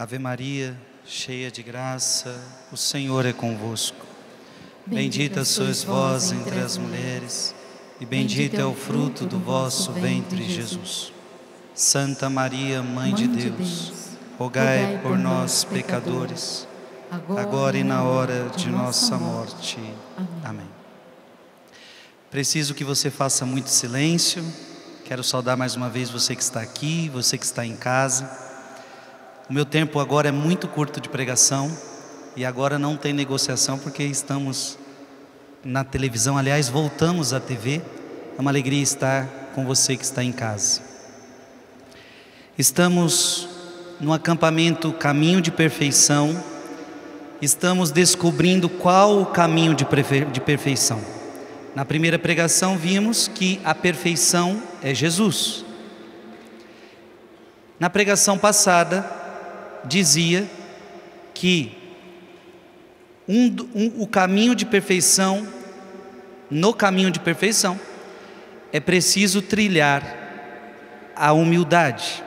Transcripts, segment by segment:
Ave Maria, cheia de graça, o Senhor é convosco. Bendita sois vós entre as mulheres, e bendito é, é o fruto do vosso ventre, Jesus. Santa Maria, Mãe de Deus, rogai por nós, pecadores, agora e na hora de nossa morte. Amém. Preciso que você faça muito silêncio. Quero saudar mais uma vez você que está aqui, você que está em casa. O meu tempo agora é muito curto de pregação e agora não tem negociação porque estamos na televisão. Aliás, voltamos à TV. É uma alegria estar com você que está em casa. Estamos no acampamento Caminho de Perfeição. Estamos descobrindo qual o caminho de, perfe... de perfeição. Na primeira pregação vimos que a perfeição é Jesus. Na pregação passada, dizia que um, um, o caminho de perfeição, no caminho de perfeição, é preciso trilhar a humildade.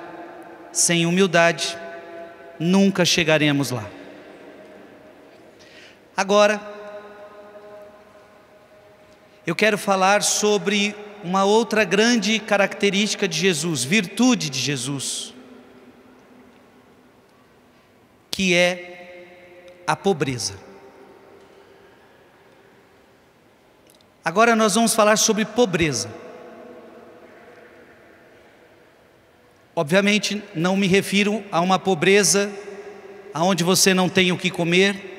Sem humildade, nunca chegaremos lá. Agora, eu quero falar sobre uma outra grande característica de Jesus, virtude de Jesus que é a pobreza. Agora nós vamos falar sobre pobreza. Obviamente, não me refiro a uma pobreza aonde você não tem o que comer,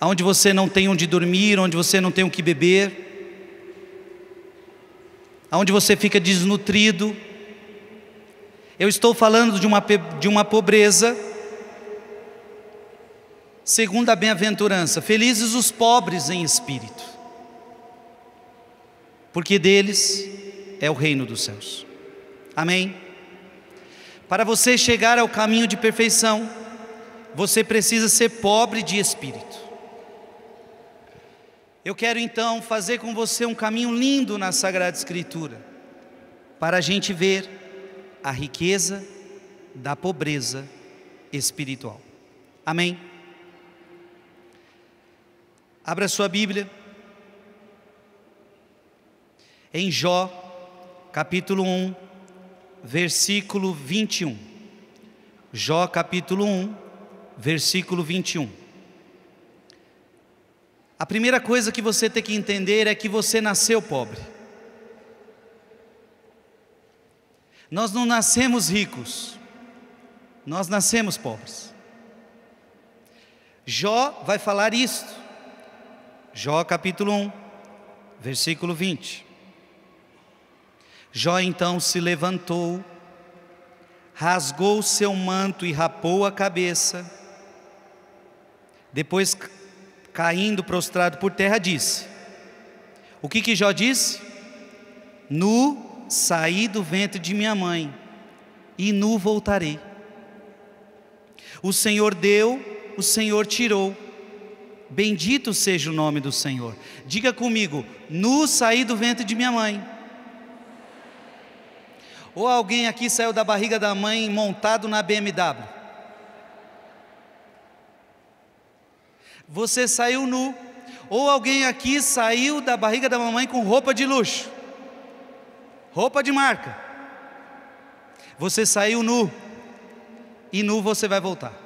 aonde você não tem onde dormir, onde você não tem o que beber, aonde você fica desnutrido. Eu estou falando de uma, de uma pobreza Segunda bem-aventurança: felizes os pobres em espírito, porque deles é o reino dos céus. Amém? Para você chegar ao caminho de perfeição, você precisa ser pobre de espírito. Eu quero então fazer com você um caminho lindo na Sagrada Escritura, para a gente ver a riqueza da pobreza espiritual. Amém? Abra sua Bíblia. Em Jó, capítulo 1, versículo 21. Jó, capítulo 1, versículo 21. A primeira coisa que você tem que entender é que você nasceu pobre. Nós não nascemos ricos, nós nascemos pobres. Jó vai falar isto. Jó capítulo 1, versículo 20. Jó então se levantou, rasgou seu manto e rapou a cabeça. Depois, caindo prostrado por terra, disse: O que que Jó disse? Nu saí do ventre de minha mãe e nu voltarei. O Senhor deu, o Senhor tirou. Bendito seja o nome do Senhor. Diga comigo: nu saí do ventre de minha mãe. Ou alguém aqui saiu da barriga da mãe montado na BMW? Você saiu nu. Ou alguém aqui saiu da barriga da mamãe com roupa de luxo, roupa de marca. Você saiu nu, e nu você vai voltar.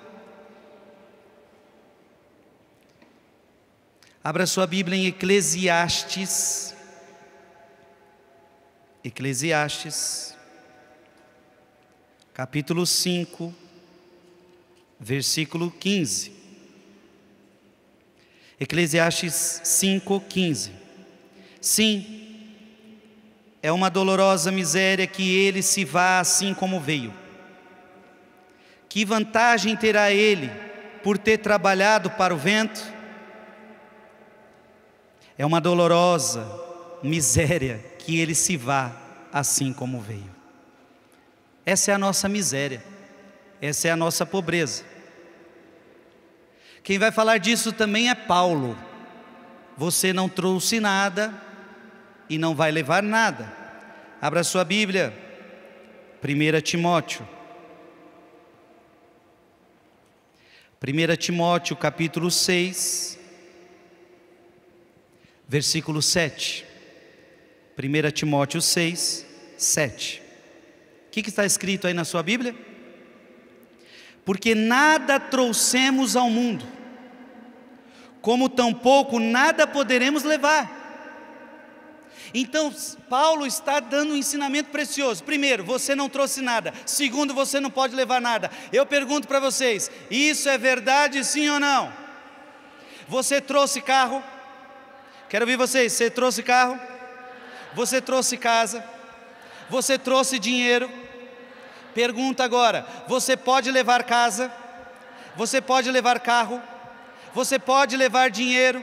Abra sua Bíblia em Eclesiastes. Eclesiastes, capítulo 5, versículo 15. Eclesiastes 5, 15. Sim, é uma dolorosa miséria que ele se vá assim como veio. Que vantagem terá ele por ter trabalhado para o vento? É uma dolorosa miséria que ele se vá assim como veio. Essa é a nossa miséria, essa é a nossa pobreza. Quem vai falar disso também é Paulo. Você não trouxe nada e não vai levar nada. Abra sua Bíblia, 1 Timóteo. 1 Timóteo capítulo 6 versículo 7. 1 Timóteo 6, 7. O que, que está escrito aí na sua Bíblia? Porque nada trouxemos ao mundo, como tampouco nada poderemos levar. Então, Paulo está dando um ensinamento precioso. Primeiro, você não trouxe nada. Segundo, você não pode levar nada. Eu pergunto para vocês: isso é verdade, sim ou não? Você trouxe carro? Quero ver vocês. Você trouxe carro? Você trouxe casa? Você trouxe dinheiro? Pergunta agora: você pode levar casa? Você pode levar carro? Você pode levar dinheiro?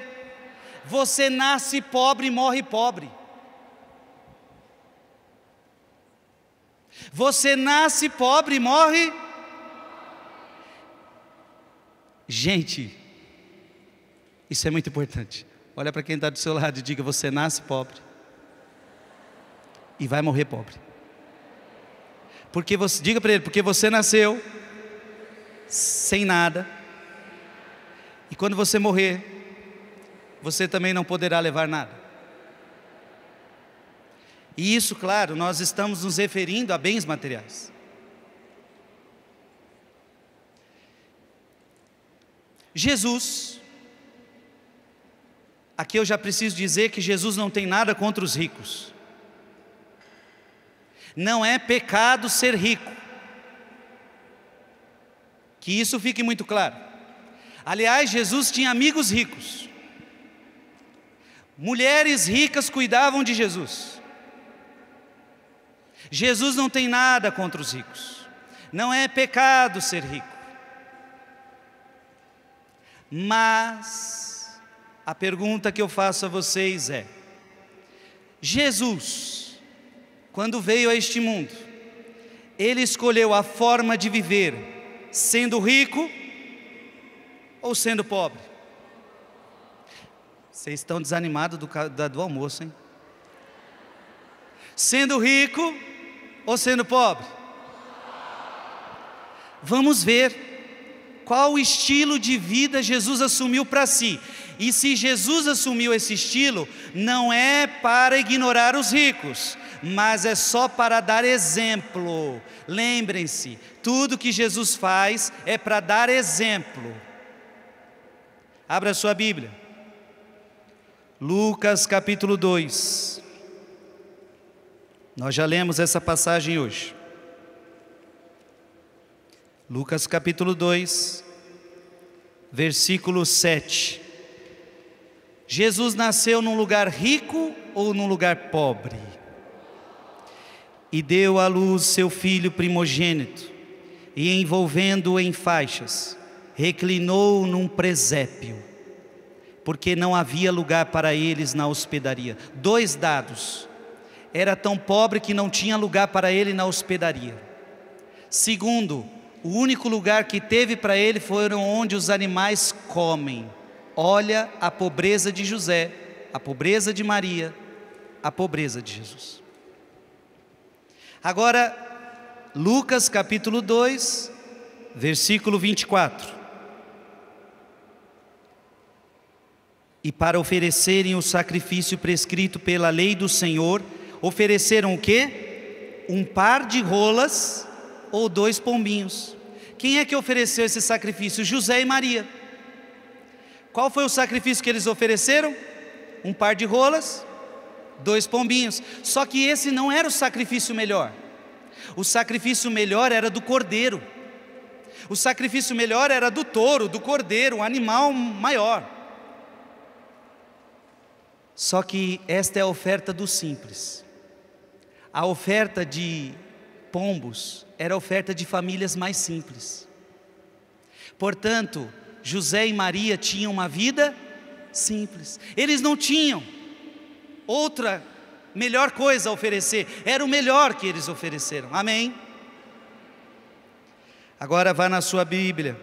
Você nasce pobre e morre pobre. Você nasce pobre e morre. Gente, isso é muito importante. Olha para quem está do seu lado e diga: Você nasce pobre e vai morrer pobre. Porque você, diga para ele, porque você nasceu sem nada. E quando você morrer, você também não poderá levar nada. E isso, claro, nós estamos nos referindo a bens materiais. Jesus Aqui eu já preciso dizer que Jesus não tem nada contra os ricos. Não é pecado ser rico. Que isso fique muito claro. Aliás, Jesus tinha amigos ricos. Mulheres ricas cuidavam de Jesus. Jesus não tem nada contra os ricos. Não é pecado ser rico. Mas a pergunta que eu faço a vocês é: Jesus, quando veio a este mundo, ele escolheu a forma de viver, sendo rico ou sendo pobre? Vocês estão desanimados do, do almoço, hein? Sendo rico ou sendo pobre? Vamos ver qual estilo de vida Jesus assumiu para si. E se Jesus assumiu esse estilo, não é para ignorar os ricos, mas é só para dar exemplo. Lembrem-se, tudo que Jesus faz é para dar exemplo. Abra sua Bíblia. Lucas capítulo 2. Nós já lemos essa passagem hoje. Lucas capítulo 2, versículo 7. Jesus nasceu num lugar rico ou num lugar pobre? E deu à luz seu filho primogênito, e envolvendo-o em faixas, reclinou num presépio, porque não havia lugar para eles na hospedaria. Dois dados. Era tão pobre que não tinha lugar para ele na hospedaria. Segundo, o único lugar que teve para ele foram onde os animais comem olha a pobreza de José, a pobreza de Maria, a pobreza de Jesus. Agora, Lucas capítulo 2, versículo 24. E para oferecerem o sacrifício prescrito pela lei do Senhor, ofereceram o quê? Um par de rolas ou dois pombinhos. Quem é que ofereceu esse sacrifício? José e Maria. Qual foi o sacrifício que eles ofereceram? Um par de rolas, dois pombinhos. Só que esse não era o sacrifício melhor. O sacrifício melhor era do cordeiro. O sacrifício melhor era do touro, do cordeiro, um animal maior. Só que esta é a oferta do simples. A oferta de pombos era a oferta de famílias mais simples. Portanto, José e Maria tinham uma vida simples. Eles não tinham outra melhor coisa a oferecer, era o melhor que eles ofereceram. Amém? Agora vá na sua Bíblia,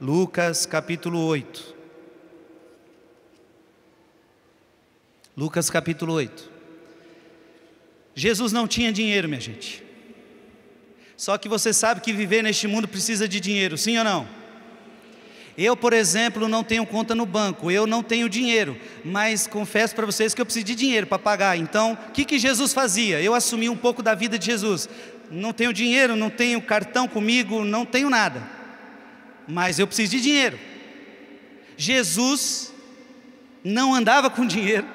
Lucas capítulo 8. Lucas capítulo 8. Jesus não tinha dinheiro, minha gente. Só que você sabe que viver neste mundo precisa de dinheiro, sim ou não? Eu, por exemplo, não tenho conta no banco, eu não tenho dinheiro, mas confesso para vocês que eu preciso de dinheiro para pagar. Então, o que, que Jesus fazia? Eu assumi um pouco da vida de Jesus. Não tenho dinheiro, não tenho cartão comigo, não tenho nada, mas eu preciso de dinheiro. Jesus não andava com dinheiro,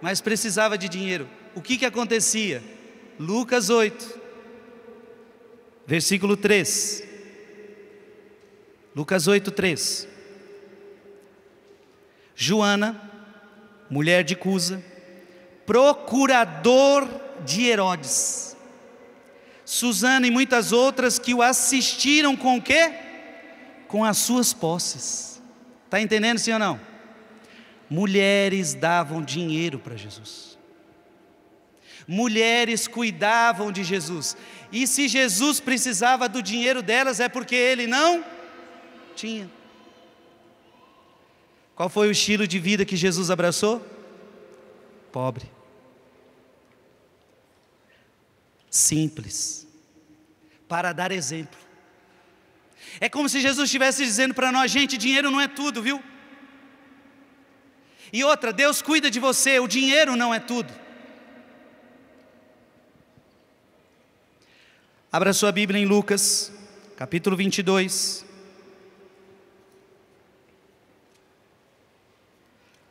mas precisava de dinheiro. O que, que acontecia? Lucas 8, versículo 3. Lucas 8, 3. Joana, mulher de Cusa, procurador de Herodes. Susana e muitas outras que o assistiram com o quê? Com as suas posses. Está entendendo, sim ou não? Mulheres davam dinheiro para Jesus. Mulheres cuidavam de Jesus. E se Jesus precisava do dinheiro delas, é porque ele não tinha. Qual foi o estilo de vida que Jesus abraçou? Pobre. Simples. Para dar exemplo. É como se Jesus estivesse dizendo para nós: gente, dinheiro não é tudo, viu? E outra, Deus cuida de você, o dinheiro não é tudo. Abra sua Bíblia em Lucas, capítulo 22.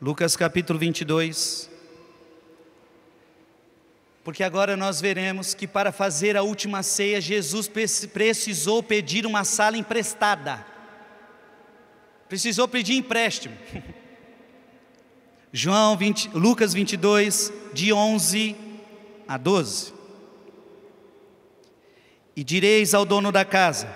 Lucas capítulo 22. Porque agora nós veremos que para fazer a última ceia, Jesus precisou pedir uma sala emprestada, precisou pedir empréstimo. João 20, Lucas 22, de 11 a 12. E direis ao dono da casa: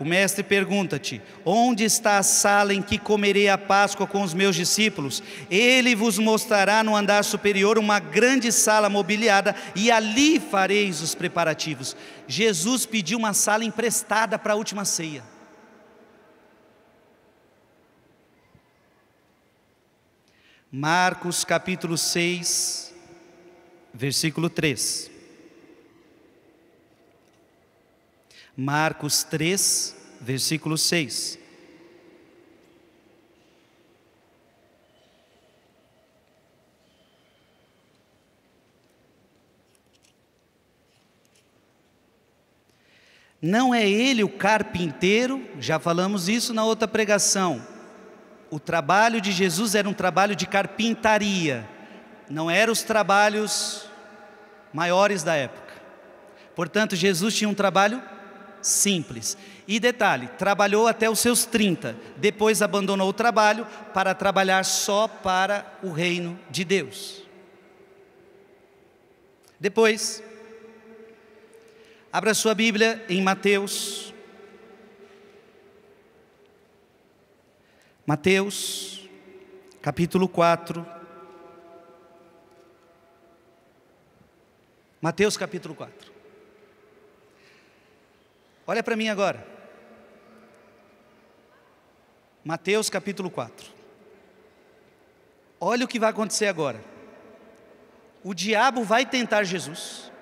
o mestre pergunta-te: Onde está a sala em que comerei a Páscoa com os meus discípulos? Ele vos mostrará no andar superior uma grande sala mobiliada e ali fareis os preparativos. Jesus pediu uma sala emprestada para a última ceia. Marcos capítulo 6, versículo 3. Marcos 3, versículo 6. Não é ele o carpinteiro, já falamos isso na outra pregação. O trabalho de Jesus era um trabalho de carpintaria, não eram os trabalhos maiores da época. Portanto, Jesus tinha um trabalho simples. E detalhe, trabalhou até os seus 30, depois abandonou o trabalho para trabalhar só para o reino de Deus. Depois, abra sua Bíblia em Mateus. Mateus, capítulo 4. Mateus, capítulo 4. Olha para mim agora. Mateus capítulo 4. Olha o que vai acontecer agora. O diabo vai tentar Jesus.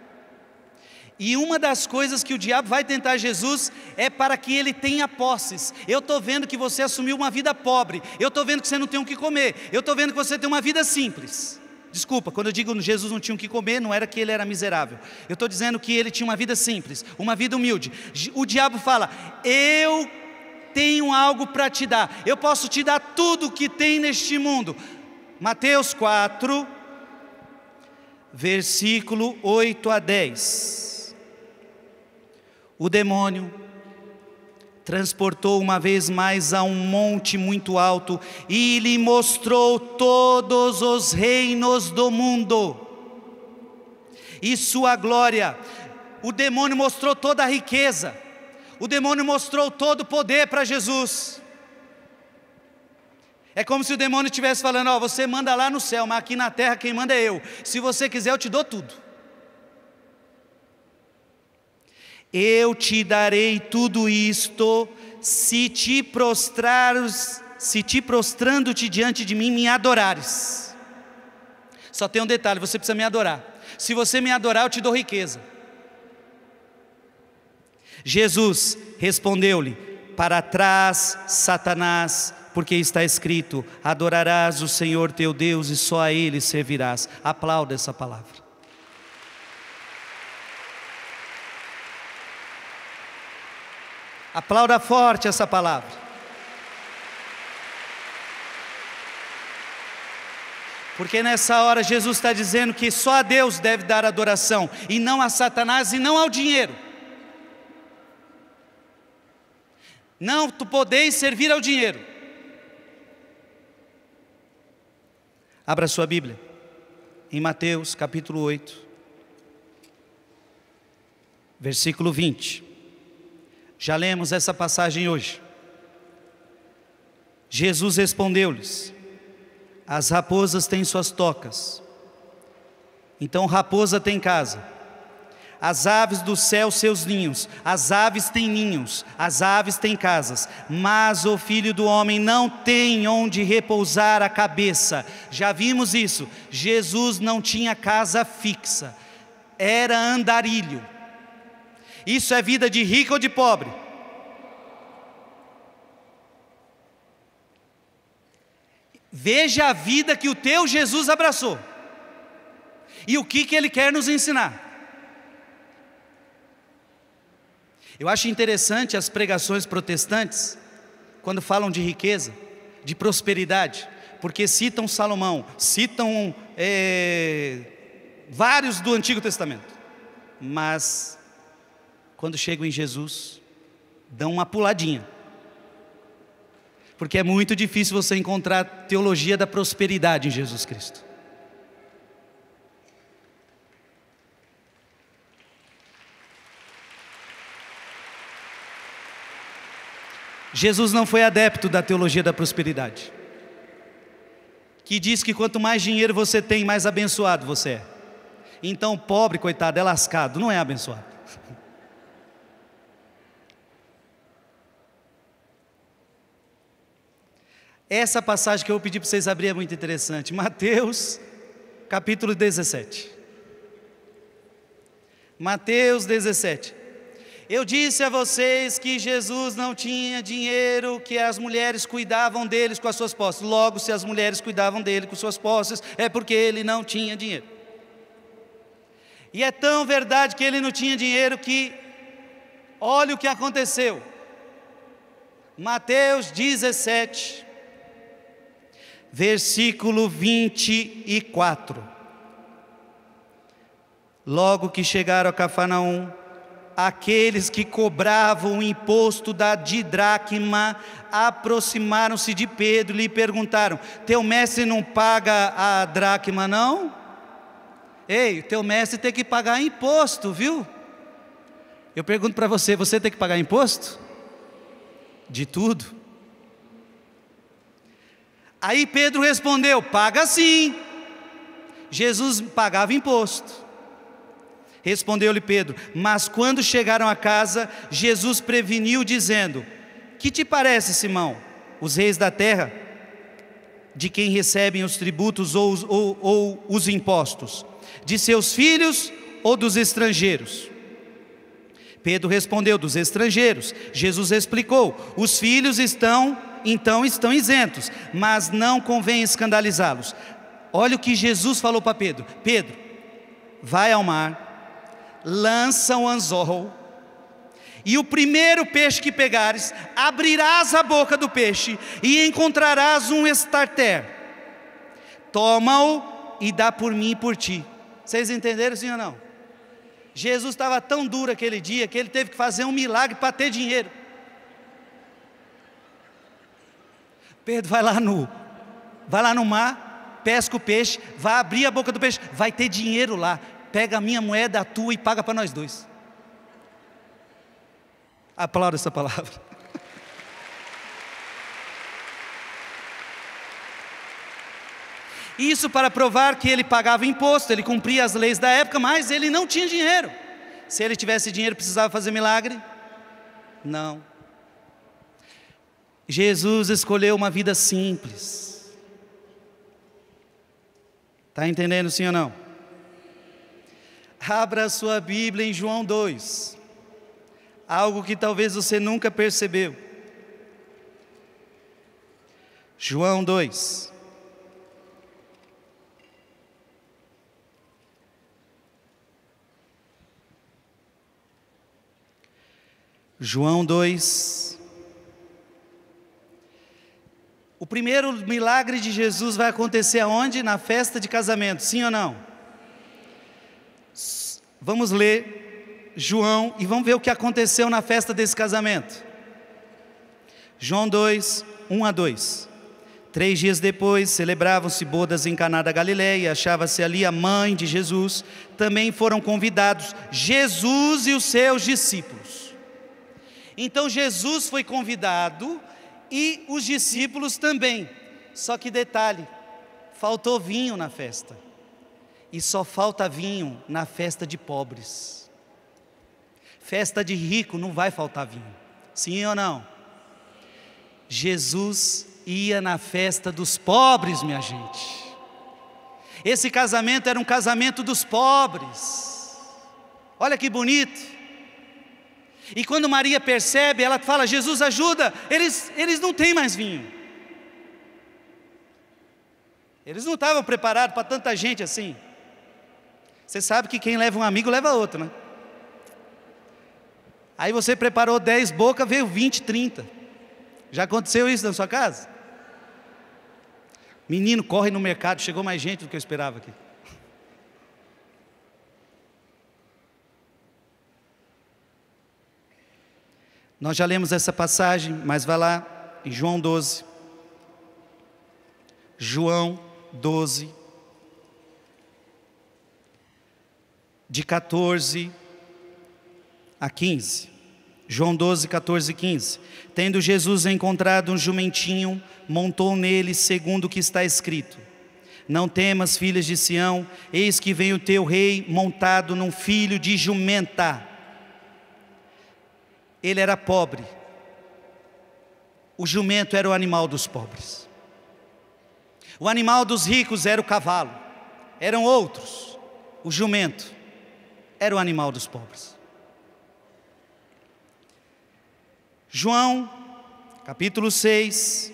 E uma das coisas que o diabo vai tentar Jesus é para que ele tenha posses. Eu estou vendo que você assumiu uma vida pobre. Eu estou vendo que você não tem o que comer. Eu estou vendo que você tem uma vida simples. Desculpa, quando eu digo Jesus não tinha o que comer, não era que ele era miserável. Eu estou dizendo que ele tinha uma vida simples, uma vida humilde. O diabo fala: Eu tenho algo para te dar, eu posso te dar tudo o que tem neste mundo. Mateus 4, versículo 8 a 10. O demônio transportou uma vez mais a um monte muito alto e lhe mostrou todos os reinos do mundo e sua glória. O demônio mostrou toda a riqueza, o demônio mostrou todo o poder para Jesus. É como se o demônio estivesse falando: Ó, oh, você manda lá no céu, mas aqui na terra quem manda é eu. Se você quiser, eu te dou tudo. Eu te darei tudo isto se te prostrares, se te prostrando-te diante de mim me adorares. Só tem um detalhe, você precisa me adorar. Se você me adorar, eu te dou riqueza. Jesus respondeu-lhe: Para trás, Satanás, porque está escrito: Adorarás o Senhor teu Deus e só a ele servirás. Aplauda essa palavra. Aplauda forte essa palavra. Porque nessa hora Jesus está dizendo que só a Deus deve dar adoração, e não a Satanás e não ao dinheiro. Não tu podeis servir ao dinheiro. Abra sua Bíblia, em Mateus capítulo 8, versículo 20. Já lemos essa passagem hoje. Jesus respondeu-lhes: As raposas têm suas tocas. Então, raposa tem casa. As aves do céu seus ninhos, as aves têm ninhos, as aves têm casas, mas o filho do homem não tem onde repousar a cabeça. Já vimos isso. Jesus não tinha casa fixa, era andarilho, isso é vida de rico ou de pobre? Veja a vida que o teu Jesus abraçou. E o que, que ele quer nos ensinar? Eu acho interessante as pregações protestantes, quando falam de riqueza, de prosperidade, porque citam Salomão, citam é, vários do Antigo Testamento, mas quando chegam em Jesus, dão uma puladinha. Porque é muito difícil você encontrar teologia da prosperidade em Jesus Cristo. Jesus não foi adepto da teologia da prosperidade, que diz que quanto mais dinheiro você tem, mais abençoado você é. Então, pobre, coitado, é lascado, não é abençoado. Essa passagem que eu vou pedir para vocês abrir é muito interessante. Mateus, capítulo 17. Mateus 17. Eu disse a vocês que Jesus não tinha dinheiro, que as mulheres cuidavam deles com as suas posses. Logo, se as mulheres cuidavam dele com suas posses, é porque ele não tinha dinheiro. E é tão verdade que ele não tinha dinheiro que, olha o que aconteceu. Mateus 17, versículo 24. Logo que chegaram a Cafarnaum, aqueles que cobravam o imposto da didracma aproximaram-se de Pedro e lhe perguntaram: Teu mestre não paga a dracma, não? Ei, teu mestre tem que pagar imposto, viu? Eu pergunto para você: você tem que pagar imposto? De tudo. Aí Pedro respondeu: Paga sim. Jesus pagava imposto. Respondeu-lhe Pedro: Mas quando chegaram a casa, Jesus preveniu, dizendo: Que te parece, Simão? Os reis da terra, de quem recebem os tributos ou, ou, ou os impostos? De seus filhos ou dos estrangeiros? Pedro respondeu: Dos estrangeiros. Jesus explicou: Os filhos estão então estão isentos, mas não convém escandalizá-los. Olha o que Jesus falou para Pedro: Pedro, vai ao mar, lança o um anzol, e o primeiro peixe que pegares, abrirás a boca do peixe e encontrarás um estarter. Toma-o e dá por mim e por ti. Vocês entenderam sim ou não? Jesus estava tão duro aquele dia que ele teve que fazer um milagre para ter dinheiro. Pedro, vai lá no, vai lá no mar, pesca o peixe, vai abrir a boca do peixe, vai ter dinheiro lá. Pega a minha moeda, a tua e paga para nós dois. Aplauda essa palavra. Isso para provar que ele pagava imposto, ele cumpria as leis da época, mas ele não tinha dinheiro. Se ele tivesse dinheiro, precisava fazer milagre? Não. Jesus escolheu uma vida simples. Está entendendo sim ou não? Abra a sua Bíblia em João 2. Algo que talvez você nunca percebeu. João 2. João 2, o primeiro milagre de Jesus vai acontecer aonde? Na festa de casamento, sim ou não? Vamos ler João e vamos ver o que aconteceu na festa desse casamento. João 2, 1 a 2. Três dias depois, celebravam-se bodas em Caná da Galileia, achava-se ali a mãe de Jesus. Também foram convidados Jesus e os seus discípulos. Então Jesus foi convidado e os discípulos também. Só que detalhe, faltou vinho na festa. E só falta vinho na festa de pobres. Festa de rico não vai faltar vinho. Sim ou não? Jesus ia na festa dos pobres, minha gente. Esse casamento era um casamento dos pobres. Olha que bonito. E quando Maria percebe, ela fala: Jesus, ajuda, eles, eles não têm mais vinho. Eles não estavam preparados para tanta gente assim. Você sabe que quem leva um amigo leva outro, né? Aí você preparou 10 bocas, veio 20, 30. Já aconteceu isso na sua casa? Menino, corre no mercado, chegou mais gente do que eu esperava aqui. Nós já lemos essa passagem, mas vai lá em João 12. João 12, de 14 a 15. João 12, 14 e 15. Tendo Jesus encontrado um jumentinho, montou nele, segundo o que está escrito: Não temas, filhas de Sião, eis que vem o teu rei montado num filho de jumenta ele era pobre. O jumento era o animal dos pobres. O animal dos ricos era o cavalo. Eram outros. O jumento era o animal dos pobres. João, capítulo 6,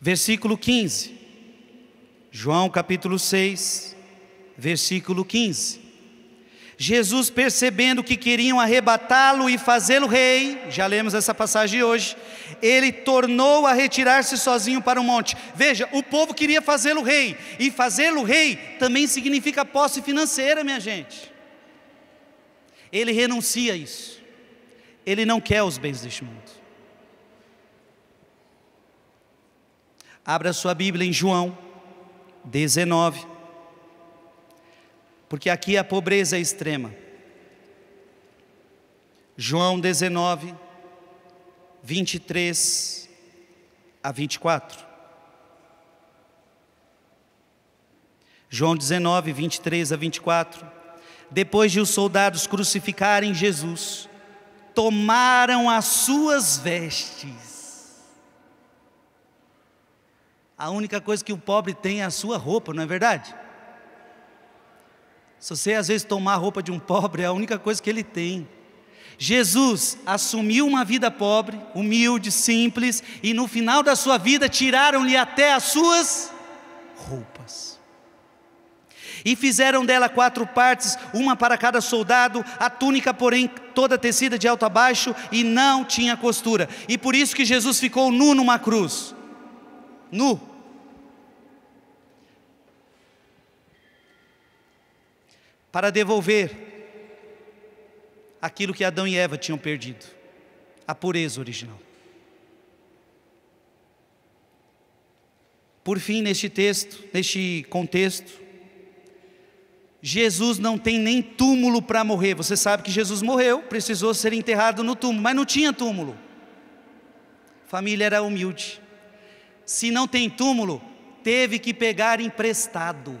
versículo 15. João, capítulo 6, versículo 15. Jesus, percebendo que queriam arrebatá-lo e fazê-lo rei, já lemos essa passagem hoje, ele tornou a retirar-se sozinho para o monte. Veja, o povo queria fazê-lo rei, e fazê-lo rei também significa posse financeira, minha gente. Ele renuncia a isso, ele não quer os bens deste mundo. Abra sua Bíblia em João 19 porque aqui a pobreza é extrema. João 19, 23 a 24. João 19, 23 a 24. Depois de os soldados crucificarem Jesus, tomaram as suas vestes. A única coisa que o pobre tem é a sua roupa, não é verdade? Se você às vezes tomar a roupa de um pobre, é a única coisa que ele tem. Jesus assumiu uma vida pobre, humilde, simples, e no final da sua vida tiraram-lhe até as suas roupas. E fizeram dela quatro partes, uma para cada soldado, a túnica, porém, toda tecida de alto a baixo, e não tinha costura. E por isso que Jesus ficou nu numa cruz. Nu para devolver aquilo que Adão e Eva tinham perdido, a pureza original. Por fim, neste texto, neste contexto, Jesus não tem nem túmulo para morrer. Você sabe que Jesus morreu, precisou ser enterrado no túmulo, mas não tinha túmulo. família era humilde. Se não tem túmulo, teve que pegar emprestado.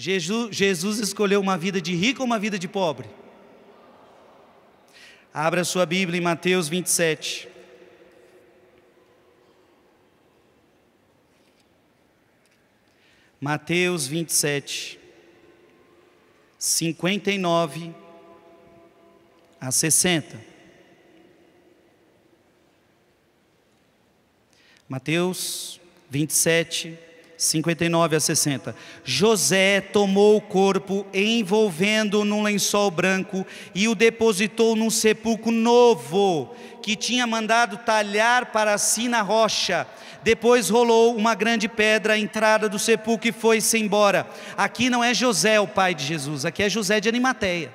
Jesus, Jesus escolheu uma vida de rico ou uma vida de pobre? Abra sua Bíblia em Mateus 27. Mateus 27, 59 a 60. Mateus 27, 59 a 60. José tomou o corpo, envolvendo-o num lençol branco, e o depositou num sepulcro novo, que tinha mandado talhar para si na rocha. Depois rolou uma grande pedra à entrada do sepulcro e foi-se embora. Aqui não é José o pai de Jesus, aqui é José de Animateia.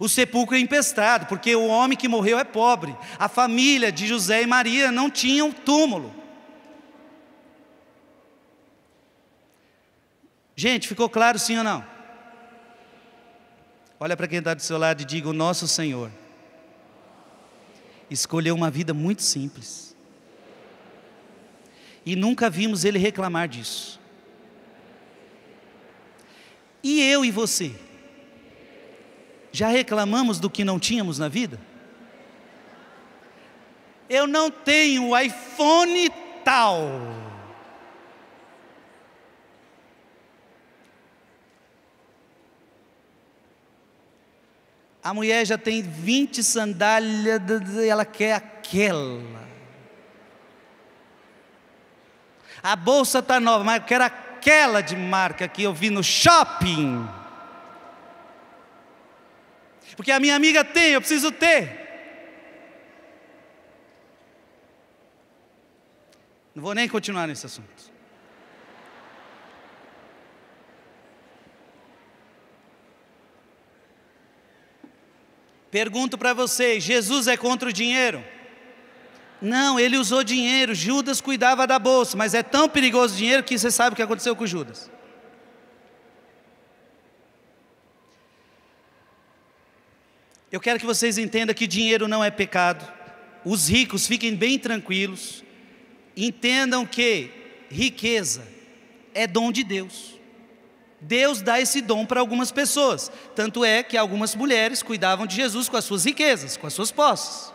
O sepulcro é empestado, porque o homem que morreu é pobre. A família de José e Maria não tinham túmulo. Gente, ficou claro sim ou não? Olha para quem está do seu lado e diga: O nosso Senhor escolheu uma vida muito simples. E nunca vimos ele reclamar disso. E eu e você? Já reclamamos do que não tínhamos na vida? Eu não tenho iPhone tal. A mulher já tem 20 sandálias e ela quer aquela. A bolsa está nova, mas eu quero aquela de marca que eu vi no shopping. Porque a minha amiga tem, eu preciso ter. Não vou nem continuar nesse assunto. Pergunto para vocês: Jesus é contra o dinheiro? Não, ele usou dinheiro. Judas cuidava da bolsa, mas é tão perigoso o dinheiro que você sabe o que aconteceu com Judas. Eu quero que vocês entendam que dinheiro não é pecado. Os ricos fiquem bem tranquilos. Entendam que riqueza é dom de Deus. Deus dá esse dom para algumas pessoas. Tanto é que algumas mulheres cuidavam de Jesus com as suas riquezas, com as suas posses.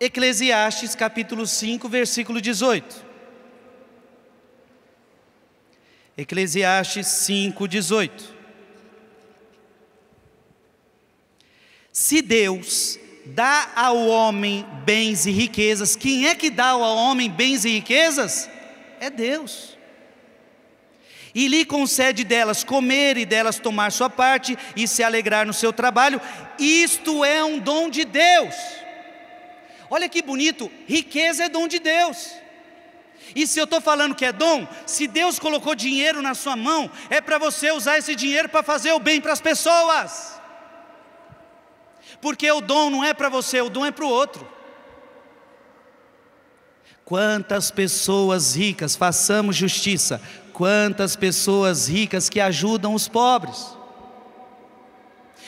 Eclesiastes capítulo 5, versículo 18. Eclesiastes 5, 18. Se Deus dá ao homem bens e riquezas, quem é que dá ao homem bens e riquezas? É Deus e lhe concede delas comer e delas tomar sua parte e se alegrar no seu trabalho. Isto é um dom de Deus. Olha que bonito, riqueza é dom de Deus. E se eu estou falando que é dom, se Deus colocou dinheiro na sua mão, é para você usar esse dinheiro para fazer o bem para as pessoas. Porque o dom não é para você, o dom é para o outro. Quantas pessoas ricas, façamos justiça, quantas pessoas ricas que ajudam os pobres.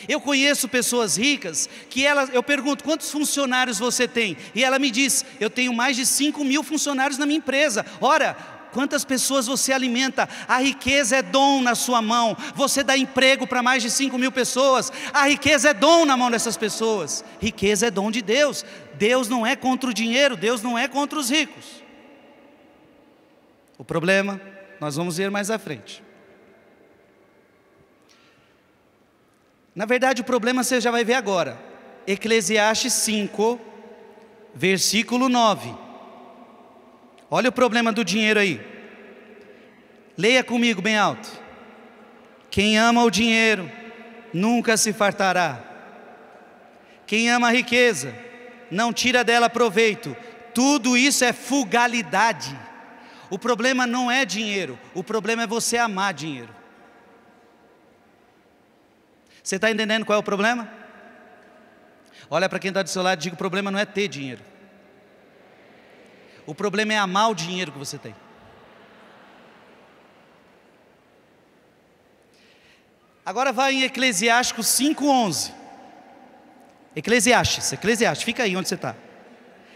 Eu conheço pessoas ricas que elas, eu pergunto quantos funcionários você tem? E ela me diz: eu tenho mais de 5 mil funcionários na minha empresa. Ora, quantas pessoas você alimenta? A riqueza é dom na sua mão. Você dá emprego para mais de 5 mil pessoas. A riqueza é dom na mão dessas pessoas. Riqueza é dom de Deus. Deus não é contra o dinheiro, Deus não é contra os ricos. O problema nós vamos ver mais à frente. Na verdade, o problema você já vai ver agora. Eclesiastes 5, versículo 9. Olha o problema do dinheiro aí. Leia comigo bem alto. Quem ama o dinheiro nunca se fartará. Quem ama a riqueza não tira dela proveito. Tudo isso é fugalidade. O problema não é dinheiro, o problema é você amar dinheiro. Você está entendendo qual é o problema? Olha para quem está do seu lado e diga: o problema não é ter dinheiro. O problema é amar o dinheiro que você tem. Agora vai em Eclesiástico 5,11. Eclesiastes, Eclesiastes, fica aí onde você está.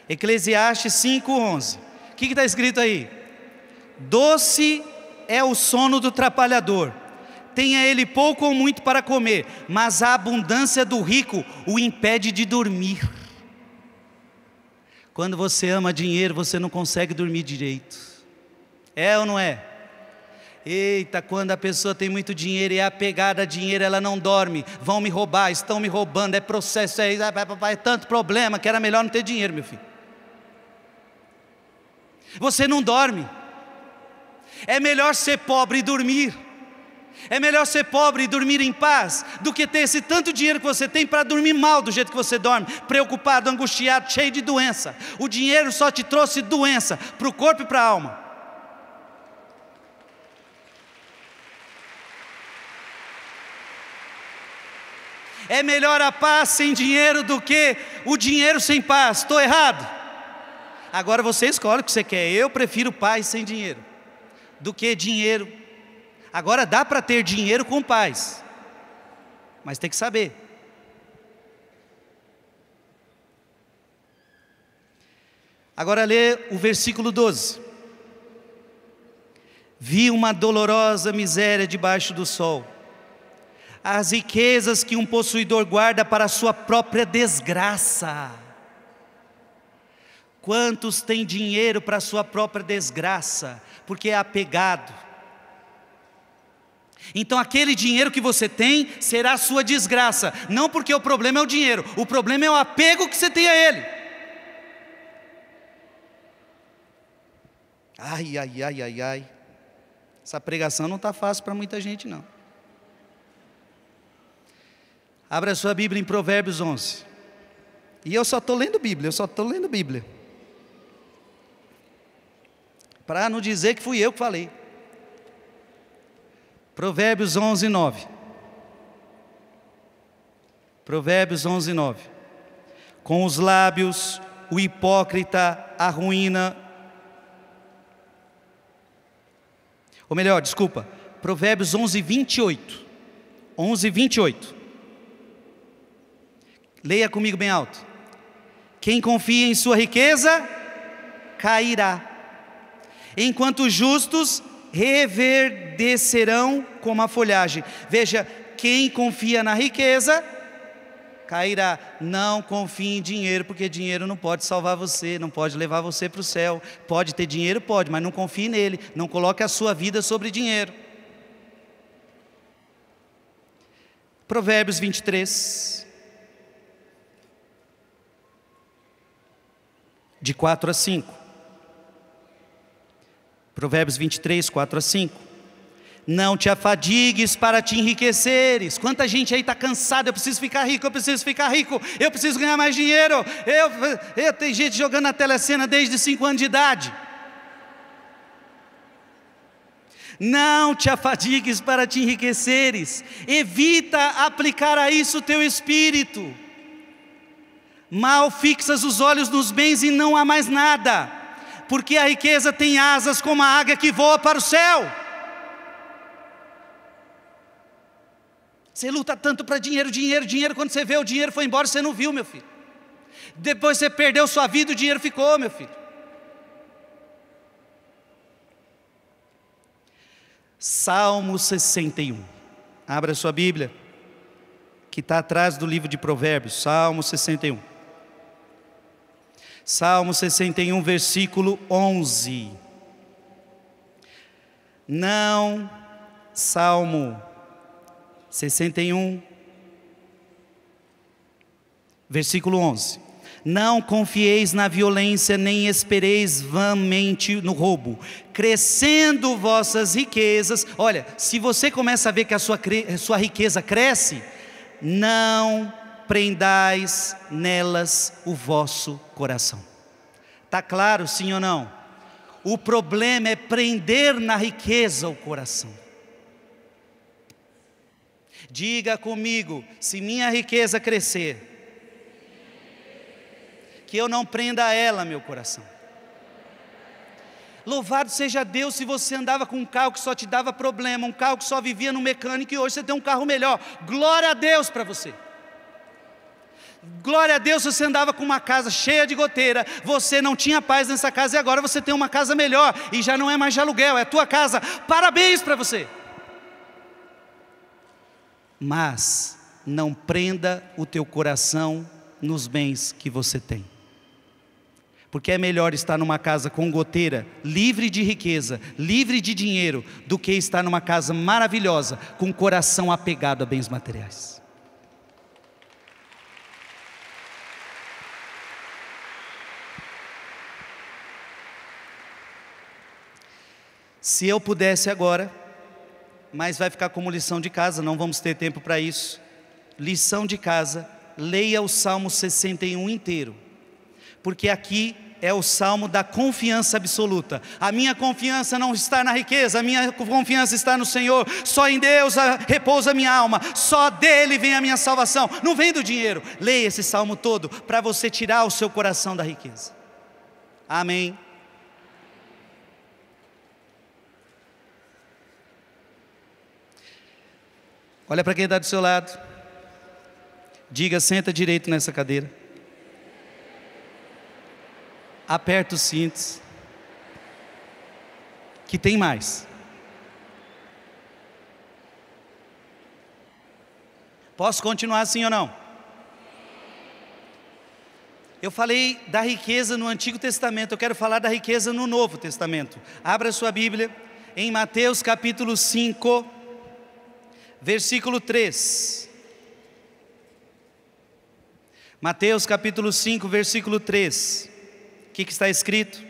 Eclesiastes 5,11. O que está escrito aí? Doce é o sono do trapalhador. Tenha ele pouco ou muito para comer, mas a abundância do rico o impede de dormir. Quando você ama dinheiro, você não consegue dormir direito. É ou não é? Eita, quando a pessoa tem muito dinheiro e é apegada a dinheiro, ela não dorme. Vão me roubar, estão me roubando, é processo, é, é, é, é tanto problema que era melhor não ter dinheiro, meu filho. Você não dorme. É melhor ser pobre e dormir. É melhor ser pobre e dormir em paz do que ter esse tanto dinheiro que você tem para dormir mal do jeito que você dorme, preocupado, angustiado, cheio de doença. O dinheiro só te trouxe doença para o corpo e para a alma. É melhor a paz sem dinheiro do que o dinheiro sem paz. Estou errado? Agora você escolhe o que você quer. Eu prefiro paz sem dinheiro do que dinheiro. Agora dá para ter dinheiro com paz, mas tem que saber. Agora lê o versículo 12. Vi uma dolorosa miséria debaixo do sol, as riquezas que um possuidor guarda para a sua própria desgraça. Quantos têm dinheiro para a sua própria desgraça? porque é apegado. Então, aquele dinheiro que você tem será a sua desgraça, não porque o problema é o dinheiro, o problema é o apego que você tem a ele. Ai, ai, ai, ai, ai. Essa pregação não está fácil para muita gente, não. Abra sua Bíblia em Provérbios 11. E eu só estou lendo Bíblia, eu só estou lendo Bíblia para não dizer que fui eu que falei. Provérbios 11, 9. Provérbios 11, 9. Com os lábios o hipócrita arruína. Ou melhor, desculpa, Provérbios 11, 28. 11, 28. Leia comigo bem alto. Quem confia em sua riqueza, cairá enquanto justos reverdecerão como a folhagem. Veja, quem confia na riqueza cairá. Não confie em dinheiro, porque dinheiro não pode salvar você, não pode levar você para o céu. Pode ter dinheiro, pode, mas não confie nele. Não coloque a sua vida sobre dinheiro. Provérbios 23, de 4 a 5. Provérbios 23, 4 a 5. Não te afadigues para te enriqueceres. Quanta gente aí está cansada. Eu preciso ficar rico, eu preciso ficar rico, eu preciso ganhar mais dinheiro. Eu, eu Tem gente jogando a telecena desde 5 anos de idade. Não te afadigues para te enriqueceres. Evita aplicar a isso o teu espírito. Mal fixas os olhos nos bens e não há mais nada porque a riqueza tem asas como a águia que voa para o céu. Você luta tanto para dinheiro, dinheiro, dinheiro, quando você vê o dinheiro foi embora, você não viu, meu filho. Depois você perdeu sua vida, o dinheiro ficou, meu filho. Salmo 61. Abra sua Bíblia, que está atrás do livro de Provérbios, Salmo 61. Salmo 61, versículo 11. Não, Salmo 61, versículo 11. Não confieis na violência, nem espereis vãmente no roubo, crescendo vossas riquezas. Olha, se você começa a ver que a sua, sua riqueza cresce, não prendais nelas o vosso coração. Tá claro, sim ou não? O problema é prender na riqueza o coração. Diga comigo, se minha riqueza crescer, que eu não prenda a ela meu coração. Louvado seja Deus se você andava com um carro que só te dava problema, um carro que só vivia no mecânico e hoje você tem um carro melhor. Glória a Deus para você. Glória a Deus, você andava com uma casa cheia de goteira, você não tinha paz nessa casa e agora você tem uma casa melhor e já não é mais de aluguel, é tua casa. Parabéns para você. Mas não prenda o teu coração nos bens que você tem. Porque é melhor estar numa casa com goteira, livre de riqueza, livre de dinheiro, do que estar numa casa maravilhosa, com coração apegado a bens materiais. Se eu pudesse agora, mas vai ficar como lição de casa, não vamos ter tempo para isso. Lição de casa, leia o Salmo 61 inteiro, porque aqui é o salmo da confiança absoluta. A minha confiança não está na riqueza, a minha confiança está no Senhor. Só em Deus ah, repousa a minha alma, só dele vem a minha salvação. Não vem do dinheiro. Leia esse salmo todo para você tirar o seu coração da riqueza. Amém. Olha para quem está do seu lado. Diga, senta direito nessa cadeira. Aperta os cintos. Que tem mais. Posso continuar assim ou não? Eu falei da riqueza no Antigo Testamento, eu quero falar da riqueza no Novo Testamento. Abra sua Bíblia em Mateus capítulo 5 versículo 3. Mateus capítulo 5, versículo 3. O que, que está escrito?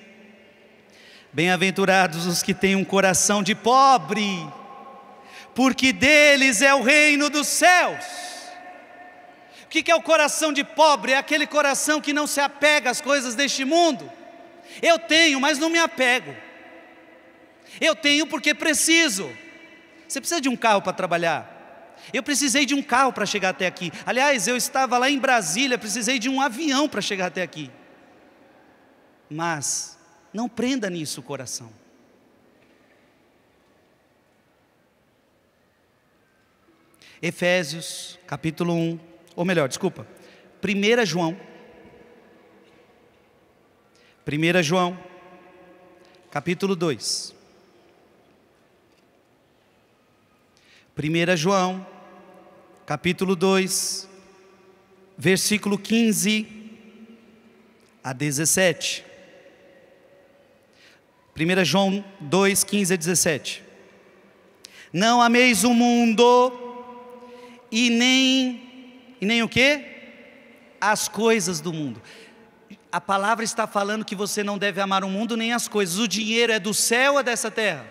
Bem-aventurados os que têm um coração de pobre, porque deles é o reino dos céus. O que, que é o coração de pobre? É aquele coração que não se apega às coisas deste mundo. Eu tenho, mas não me apego. Eu tenho porque preciso. Você precisa de um carro para trabalhar. Eu precisei de um carro para chegar até aqui. Aliás, eu estava lá em Brasília, precisei de um avião para chegar até aqui. Mas não prenda nisso o coração. Efésios, capítulo 1, ou melhor, desculpa, 1 João. 1 João, capítulo 2. 1 João, capítulo 2, versículo 15 a 17. 1 João 2, 15 a 17. Não ameis o mundo e nem e nem o quê? As coisas do mundo. A palavra está falando que você não deve amar o mundo nem as coisas. O dinheiro é do céu ou dessa terra?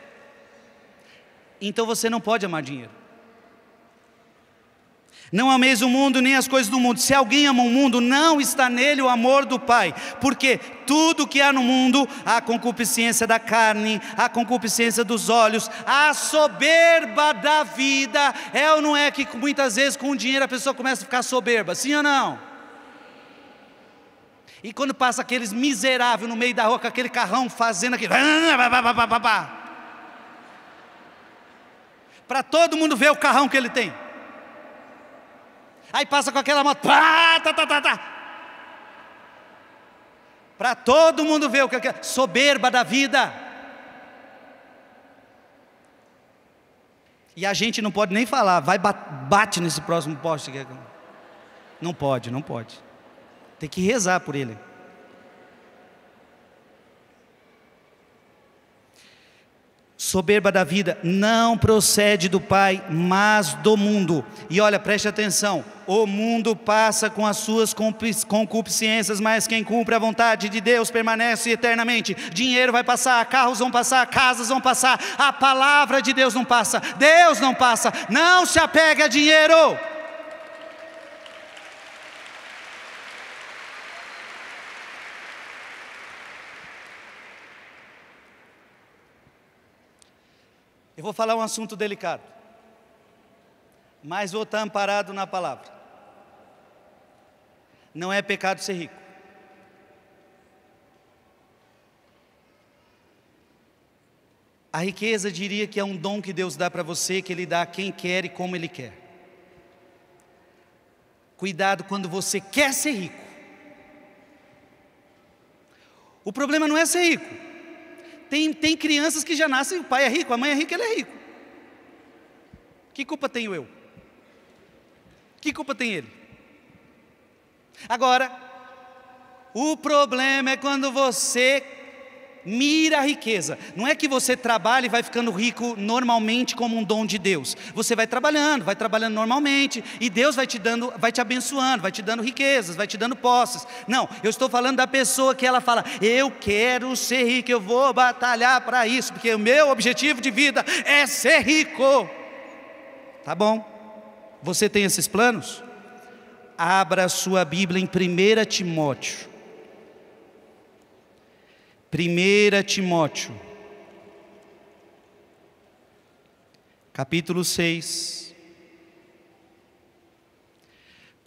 então você não pode amar dinheiro. Não ameis o mundo nem as coisas do mundo. Se alguém ama o mundo, não está nele o amor do Pai, porque tudo que há no mundo, a concupiscência da carne, a concupiscência dos olhos, a soberba da vida, é ou não é que muitas vezes com o dinheiro a pessoa começa a ficar soberba, sim ou não? E quando passa aqueles miseráveis no meio da rua com aquele carrão fazendo aquilo, para todo mundo ver o carrão que ele tem. Aí passa com aquela moto, pá, tá, tá, tá, tá. Para todo mundo ver o que é soberba da vida. E a gente não pode nem falar, vai bate nesse próximo poste. É não pode, não pode. Tem que rezar por ele. soberba da vida não procede do Pai, mas do mundo. E olha, preste atenção: o mundo passa com as suas concupiscências, mas quem cumpre a vontade de Deus permanece eternamente. Dinheiro vai passar, carros vão passar, casas vão passar, a palavra de Deus não passa, Deus não passa. Não se apegue a dinheiro. Eu vou falar um assunto delicado, mas vou estar amparado na palavra. Não é pecado ser rico. A riqueza diria que é um dom que Deus dá para você, que Ele dá a quem quer e como Ele quer. Cuidado quando você quer ser rico. O problema não é ser rico, tem, tem crianças que já nascem, o pai é rico, a mãe é rica, ele é rico. Que culpa tenho eu? Que culpa tem ele? Agora, o problema é quando você Mira a riqueza. Não é que você trabalhe e vai ficando rico normalmente como um dom de Deus. Você vai trabalhando, vai trabalhando normalmente e Deus vai te dando, vai te abençoando, vai te dando riquezas, vai te dando posses. Não, eu estou falando da pessoa que ela fala: "Eu quero ser rico, eu vou batalhar para isso, porque o meu objetivo de vida é ser rico". Tá bom? Você tem esses planos? Abra sua Bíblia em 1 Timóteo 1 Timóteo, capítulo 6.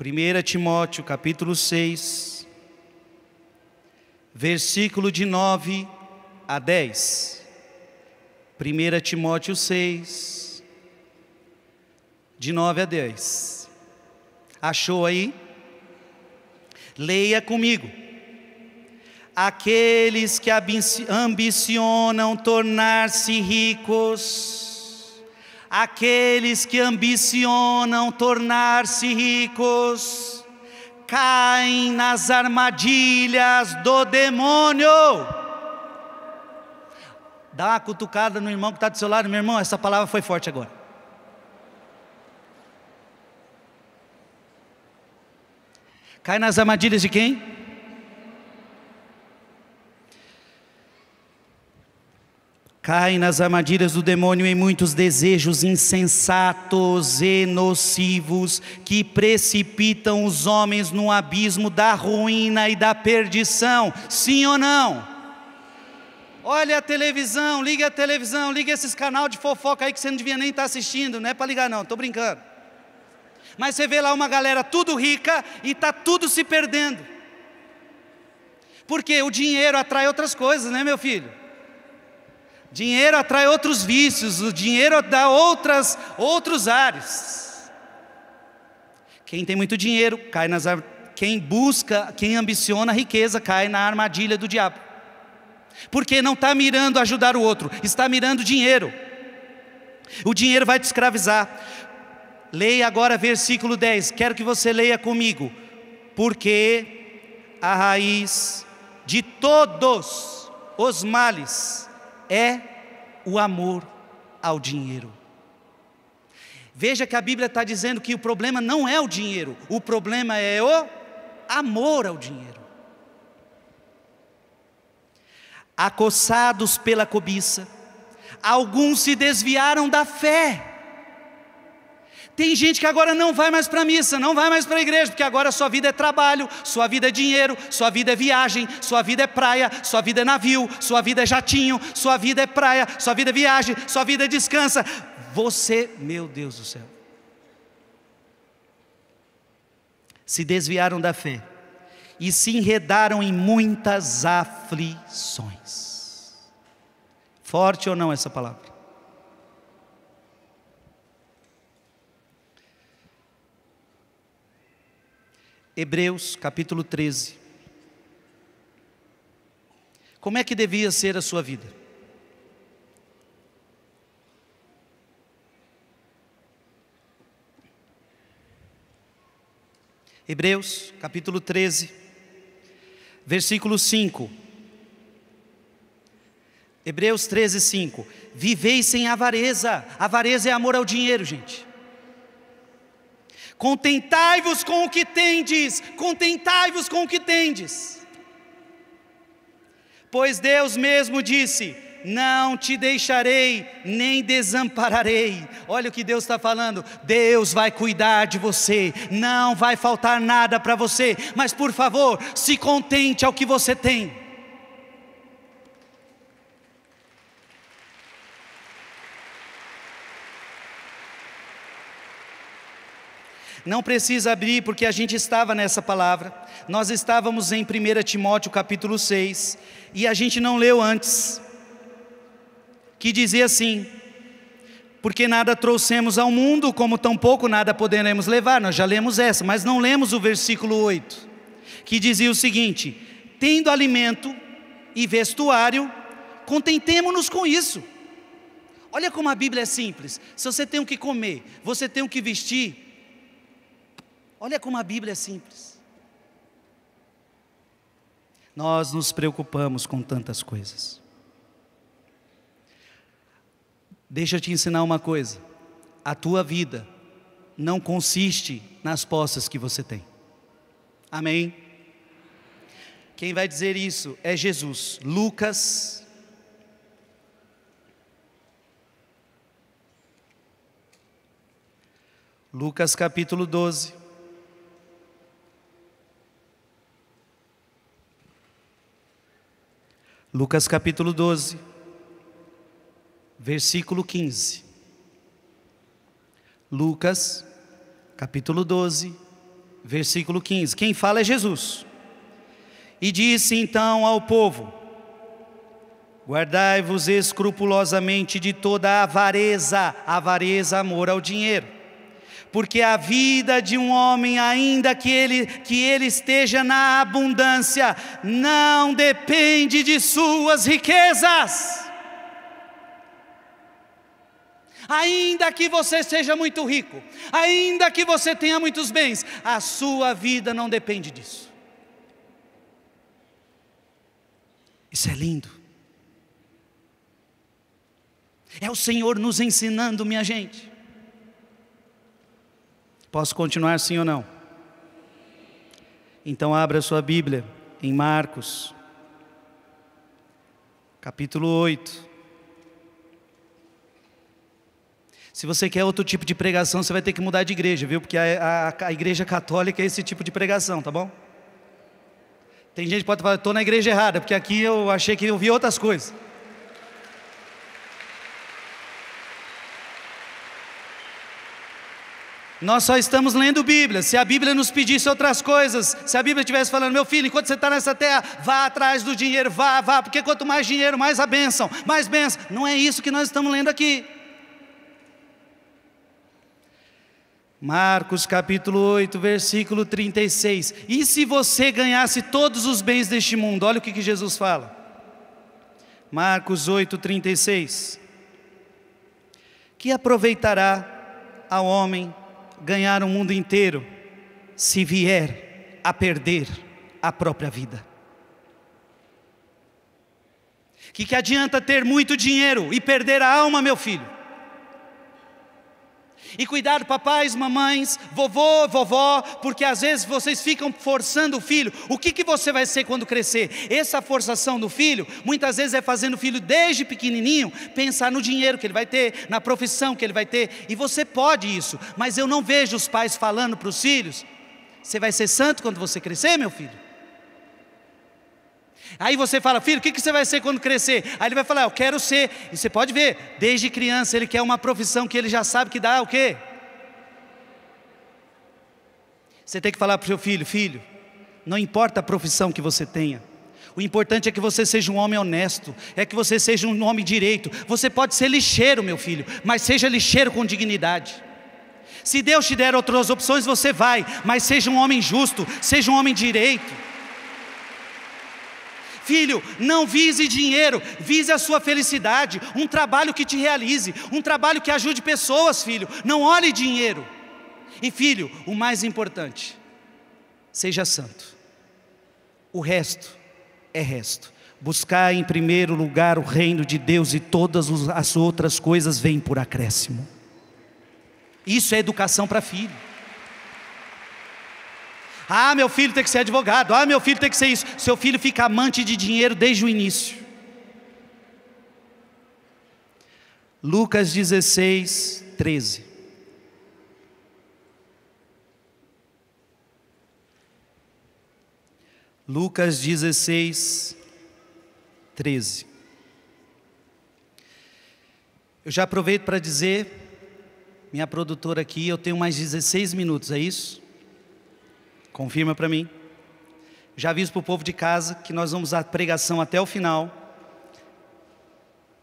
1 Timóteo, capítulo 6, versículo de 9 a 10. 1 Timóteo 6, de 9 a 10. Achou aí? Leia comigo aqueles que ambicionam tornar-se ricos, aqueles que ambicionam tornar-se ricos, caem nas armadilhas do demônio. Dá uma cutucada no irmão que está do seu lado, meu irmão, essa palavra foi forte agora. Cai nas armadilhas de quem? Caem nas armadilhas do demônio em muitos desejos insensatos e nocivos que precipitam os homens no abismo da ruína e da perdição. Sim ou não? Olha a televisão, liga a televisão, liga esses canal de fofoca aí que você não devia nem estar tá assistindo, não é para ligar não, estou brincando. Mas você vê lá uma galera tudo rica e está tudo se perdendo. Porque o dinheiro atrai outras coisas, né meu filho? Dinheiro atrai outros vícios, o dinheiro dá outras, outros ares. Quem tem muito dinheiro cai nas quem busca, quem ambiciona a riqueza cai na armadilha do diabo. Porque não está mirando ajudar o outro, está mirando dinheiro. O dinheiro vai te escravizar. Leia agora versículo 10. Quero que você leia comigo. Porque a raiz de todos os males é o amor ao dinheiro. Veja que a Bíblia está dizendo que o problema não é o dinheiro, o problema é o amor ao dinheiro. Acossados pela cobiça, alguns se desviaram da fé tem gente que agora não vai mais para a missa, não vai mais para a igreja, porque agora sua vida é trabalho, sua vida é dinheiro, sua vida é viagem, sua vida é praia, sua vida é navio, sua vida é jatinho, sua vida é praia, sua vida é viagem, sua vida é descansa. Você, meu Deus do céu, se desviaram da fé e se enredaram em muitas aflições. Forte ou não essa palavra? Hebreus capítulo 13. Como é que devia ser a sua vida? Hebreus capítulo 13, versículo 5. Hebreus 13, 5. Vivei sem avareza. Avareza é amor ao dinheiro, gente. Contentai-vos com o que tendes, contentai-vos com o que tendes. Pois Deus mesmo disse: Não te deixarei, nem desampararei. Olha o que Deus está falando: Deus vai cuidar de você, não vai faltar nada para você, mas por favor, se contente ao que você tem. Não precisa abrir, porque a gente estava nessa palavra. Nós estávamos em 1 Timóteo capítulo 6, e a gente não leu antes, que dizia assim: Porque nada trouxemos ao mundo, como tampouco nada poderemos levar. Nós já lemos essa, mas não lemos o versículo 8, que dizia o seguinte: Tendo alimento e vestuário, contentemo-nos com isso. Olha como a Bíblia é simples. Se você tem o que comer, você tem o que vestir, Olha como a Bíblia é simples. Nós nos preocupamos com tantas coisas. Deixa eu te ensinar uma coisa: a tua vida não consiste nas posses que você tem. Amém? Quem vai dizer isso é Jesus. Lucas Lucas capítulo 12. Lucas capítulo 12, versículo 15. Lucas capítulo 12, versículo 15. Quem fala é Jesus. E disse então ao povo: Guardai-vos escrupulosamente de toda avareza, avareza, amor ao dinheiro porque a vida de um homem, ainda que ele, que ele esteja na abundância, não depende de suas riquezas. Ainda que você seja muito rico, ainda que você tenha muitos bens, a sua vida não depende disso. Isso é lindo. É o Senhor nos ensinando, minha gente. Posso continuar sim ou não? Então abra sua Bíblia em Marcos, capítulo 8. Se você quer outro tipo de pregação, você vai ter que mudar de igreja, viu? Porque a, a, a igreja católica é esse tipo de pregação, tá bom? Tem gente que pode falar, estou na igreja errada, porque aqui eu achei que eu vi outras coisas. Nós só estamos lendo Bíblia. Se a Bíblia nos pedisse outras coisas, se a Bíblia estivesse falando, meu filho, enquanto você está nessa terra, vá atrás do dinheiro, vá, vá, porque quanto mais dinheiro, mais a bênção, mais bênção. Não é isso que nós estamos lendo aqui. Marcos capítulo 8, versículo 36. E se você ganhasse todos os bens deste mundo? Olha o que, que Jesus fala. Marcos 8, 36. Que aproveitará ao homem ganhar o mundo inteiro se vier a perder a própria vida? Que que adianta ter muito dinheiro e perder a alma, meu filho? E cuidado, papais, mamães, vovô, vovó, porque às vezes vocês ficam forçando o filho. O que, que você vai ser quando crescer? Essa forçação do filho, muitas vezes é fazendo o filho desde pequenininho pensar no dinheiro que ele vai ter, na profissão que ele vai ter. E você pode isso, mas eu não vejo os pais falando para os filhos: você vai ser santo quando você crescer, meu filho? Aí você fala, filho, o que, que você vai ser quando crescer? Aí ele vai falar, eu quero ser. E você pode ver, desde criança ele quer uma profissão que ele já sabe que dá o quê? Você tem que falar para o seu filho, filho, não importa a profissão que você tenha. O importante é que você seja um homem honesto, é que você seja um homem direito. Você pode ser lixeiro, meu filho, mas seja lixeiro com dignidade. Se Deus te der outras opções, você vai, mas seja um homem justo, seja um homem direito. Filho, não vise dinheiro, vise a sua felicidade, um trabalho que te realize, um trabalho que ajude pessoas, filho. Não olhe dinheiro. E filho, o mais importante, seja santo. O resto é resto. Buscar em primeiro lugar o reino de Deus e todas as outras coisas vêm por acréscimo. Isso é educação para filho. Ah, meu filho tem que ser advogado. Ah, meu filho tem que ser isso. Seu filho fica amante de dinheiro desde o início. Lucas 16, 13. Lucas 16, 13. Eu já aproveito para dizer, minha produtora aqui, eu tenho mais 16 minutos, é isso? Confirma para mim. Já aviso para o povo de casa que nós vamos à pregação até o final.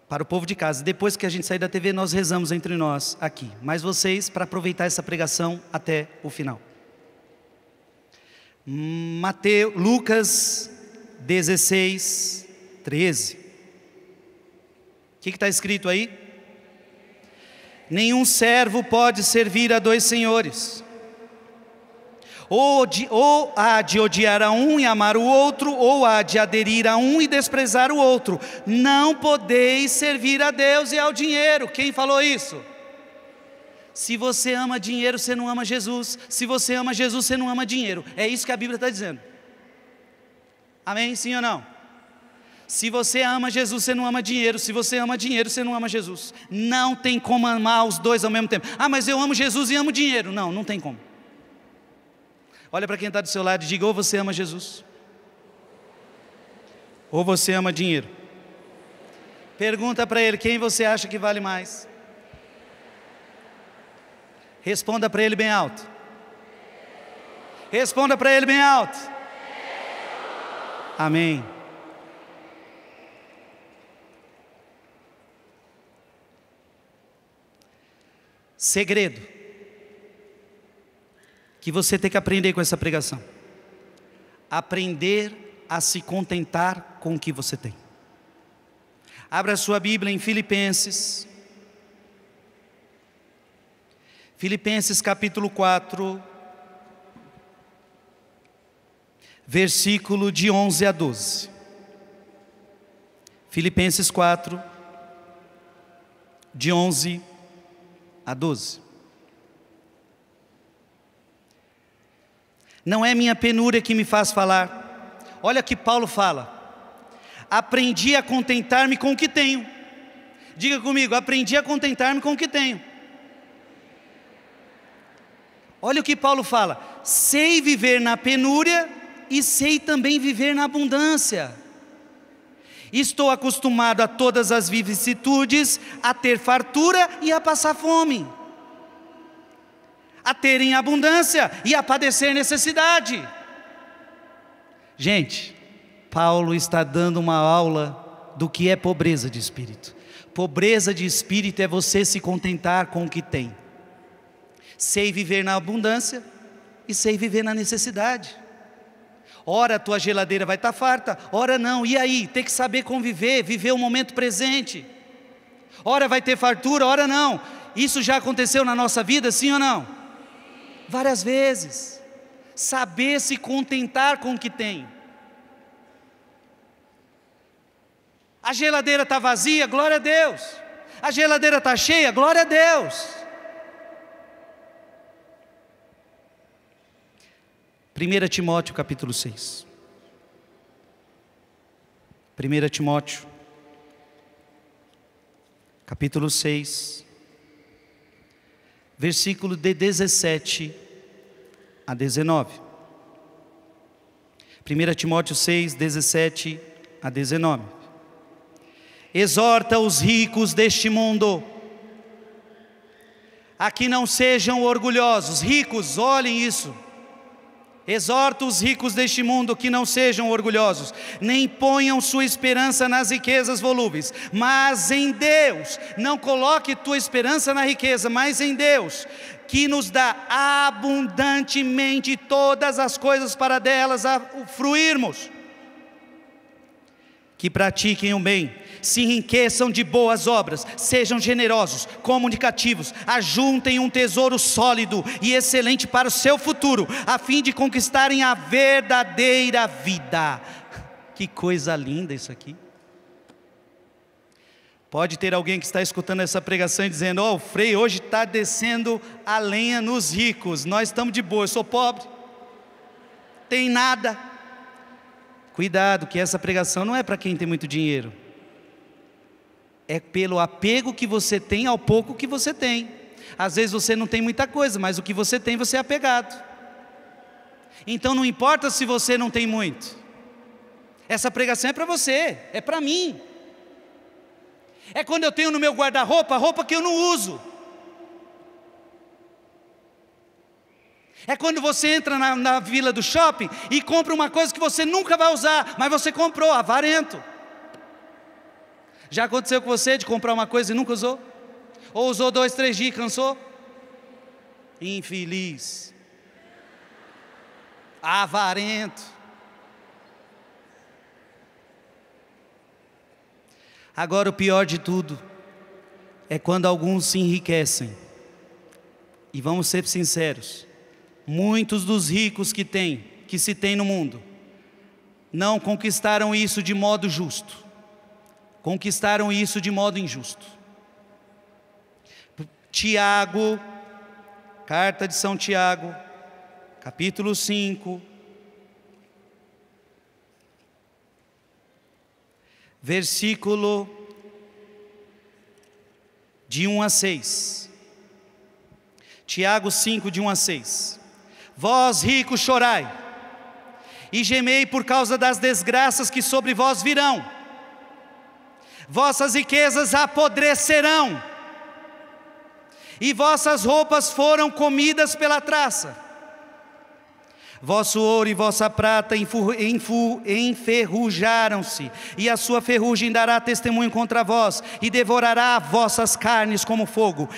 Para o povo de casa. Depois que a gente sair da TV, nós rezamos entre nós aqui. Mas vocês, para aproveitar essa pregação até o final. Mateus, Lucas 16, 13. O que está escrito aí? Nenhum servo pode servir a dois senhores ou, de, ou há de odiar a um e amar o outro, ou há de aderir a um e desprezar o outro. Não podeis servir a Deus e ao dinheiro. Quem falou isso? Se você ama dinheiro, você não ama Jesus. Se você ama Jesus, você não ama dinheiro. É isso que a Bíblia está dizendo. Amém? Sim ou não? Se você ama Jesus, você não ama dinheiro. Se você ama dinheiro, você não ama Jesus. Não tem como amar os dois ao mesmo tempo. Ah, mas eu amo Jesus e amo dinheiro. Não, não tem como. Olha para quem está do seu lado e diga: ou você ama Jesus, ou você ama dinheiro. Pergunta para ele: quem você acha que vale mais? Responda para ele bem alto. Responda para ele bem alto. Amém. Segredo que você tem que aprender com essa pregação. Aprender a se contentar com o que você tem. Abra sua Bíblia em Filipenses. Filipenses capítulo 4, versículo de 11 a 12. Filipenses 4, de 11 a 12. Não é minha penúria que me faz falar. Olha o que Paulo fala. Aprendi a contentar-me com o que tenho. Diga comigo, aprendi a contentar-me com o que tenho. Olha o que Paulo fala: sei viver na penúria e sei também viver na abundância. Estou acostumado a todas as vicissitudes, a ter fartura e a passar fome a terem abundância e a padecer necessidade. Gente, Paulo está dando uma aula do que é pobreza de espírito. Pobreza de espírito é você se contentar com o que tem. Sei viver na abundância e sei viver na necessidade. Ora a tua geladeira vai estar tá farta, ora não. E aí, tem que saber conviver, viver o momento presente. Ora vai ter fartura, ora não. Isso já aconteceu na nossa vida, sim ou não? várias vezes, saber se contentar com o que tem. A geladeira está vazia, glória a Deus. A geladeira está cheia, glória a Deus. Primeira Timóteo capítulo 6. Primeira Timóteo capítulo 6 versículo de 17 a 19. 1 Timóteo 6, 17 a 19. Exorta os ricos deste mundo a que não sejam orgulhosos. Ricos, olhem isso. Exorta os ricos deste mundo que não sejam orgulhosos, nem ponham sua esperança nas riquezas volúveis, mas em Deus. Não coloque tua esperança na riqueza, mas em Deus, que nos dá abundantemente todas as coisas para delas a fruirmos. Que pratiquem o bem, se enriqueçam de boas obras, sejam generosos, comunicativos, ajuntem um tesouro sólido e excelente para o seu futuro, a fim de conquistarem a verdadeira vida. Que coisa linda isso aqui. Pode ter alguém que está escutando essa pregação e dizendo: Ó, oh, o Frei hoje está descendo a lenha nos ricos, nós estamos de boa, eu sou pobre, tem nada. Cuidado, que essa pregação não é para quem tem muito dinheiro é pelo apego que você tem ao pouco que você tem. Às vezes você não tem muita coisa, mas o que você tem você é apegado. Então não importa se você não tem muito. Essa pregação é para você, é para mim. É quando eu tenho no meu guarda-roupa roupa que eu não uso. É quando você entra na, na, vila do shopping e compra uma coisa que você nunca vai usar, mas você comprou, avarento. Já aconteceu com você de comprar uma coisa e nunca usou? Ou usou dois, três dias e cansou? Infeliz, avarento. Agora, o pior de tudo é quando alguns se enriquecem. E vamos ser sinceros: muitos dos ricos que tem, que se tem no mundo, não conquistaram isso de modo justo conquistaram isso de modo injusto. Tiago, carta de São Tiago, capítulo 5, versículo de 1 a 6. Tiago 5, de 1 a 6. Vós ricos chorai e gemei por causa das desgraças que sobre vós virão vossas riquezas apodrecerão, e vossas roupas foram comidas pela traça. Vosso ouro e vossa prata enferrujaram-se, e a sua ferrugem dará testemunho contra vós, e devorará vossas carnes como fogo.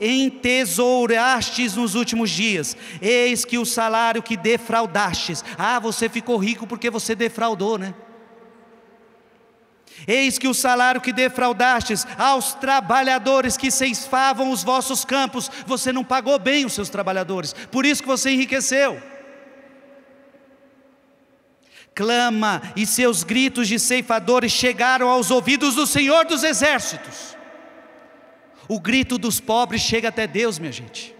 Entesourastes nos últimos dias, eis que o salário que defraudastes. Ah, você ficou rico porque você defraudou, né? Eis que o salário que defraudastes aos trabalhadores que ceifavam os vossos campos, você não pagou bem os seus trabalhadores, por isso que você enriqueceu. Clama, e seus gritos de ceifadores chegaram aos ouvidos do Senhor dos Exércitos. O grito dos pobres chega até Deus, minha gente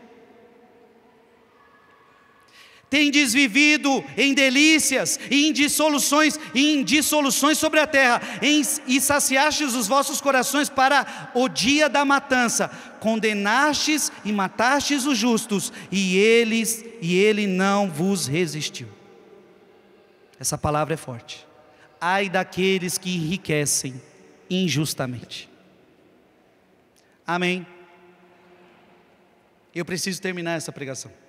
tendes vivido em delícias e dissoluções, em dissoluções sobre a terra, em, e saciastes os vossos corações para o dia da matança. Condenastes e matastes os justos, e eles e ele não vos resistiu. Essa palavra é forte. Ai daqueles que enriquecem injustamente. Amém. Eu preciso terminar essa pregação.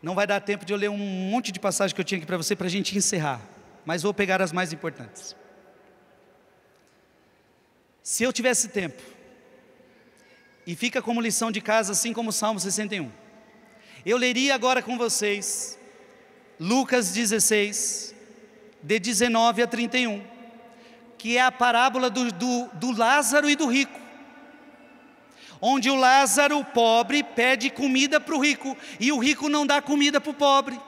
Não vai dar tempo de eu ler um monte de passagem que eu tinha aqui para você para a gente encerrar, mas vou pegar as mais importantes. Se eu tivesse tempo, e fica como lição de casa, assim como o Salmo 61, eu leria agora com vocês Lucas 16, de 19 a 31, que é a parábola do, do, do Lázaro e do rico onde o Lázaro, o pobre, pede comida para o rico, e o rico não dá comida para o pobre.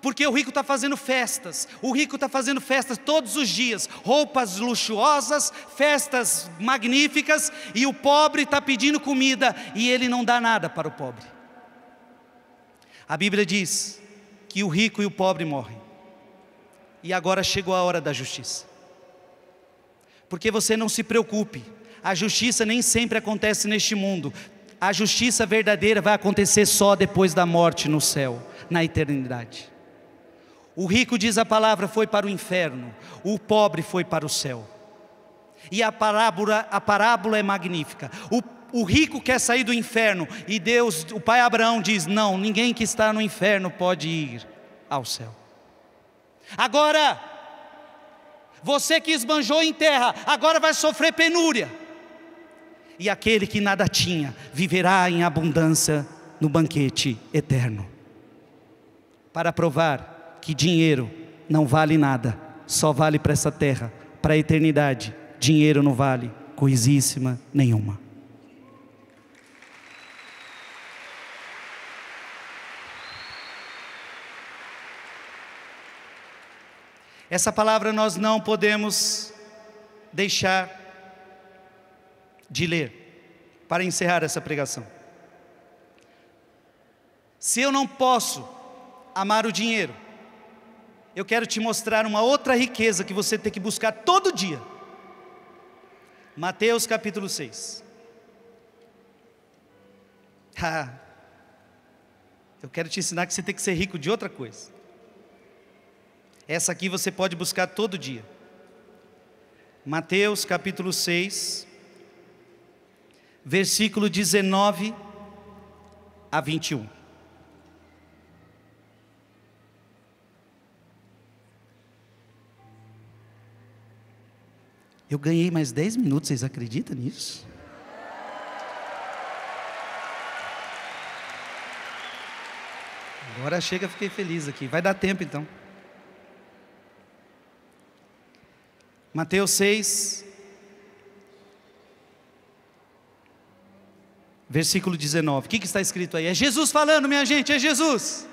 Porque o rico está fazendo festas, o rico está fazendo festas todos os dias, roupas luxuosas, festas magníficas, e o pobre está pedindo comida e ele não dá nada para o pobre. A Bíblia diz que o rico e o pobre morrem, e agora chegou a hora da justiça, porque você não se preocupe a justiça nem sempre acontece neste mundo. A justiça verdadeira vai acontecer só depois da morte no céu, na eternidade. O rico, diz a palavra, foi para o inferno, o pobre foi para o céu. E a parábola, a parábola é magnífica. O, o rico quer sair do inferno e Deus, o pai Abraão diz: Não, ninguém que está no inferno pode ir ao céu. Agora, você que esbanjou em terra, agora vai sofrer penúria e aquele que nada tinha viverá em abundância no banquete eterno. Para provar que dinheiro não vale nada, só vale para essa terra, para a eternidade. Dinheiro não vale coisíssima nenhuma. Essa palavra nós não podemos deixar de ler, para encerrar essa pregação. Se eu não posso amar o dinheiro, eu quero te mostrar uma outra riqueza que você tem que buscar todo dia. Mateus capítulo 6. Ah, eu quero te ensinar que você tem que ser rico de outra coisa. Essa aqui você pode buscar todo dia. Mateus capítulo 6, versículo 19 a 21. Eu ganhei mais 10 minutos, vocês acreditam nisso? Agora chega, fiquei feliz aqui. Vai dar tempo então. Mateus 6, versículo 19. O que, que está escrito aí? É Jesus falando, minha gente, é Jesus.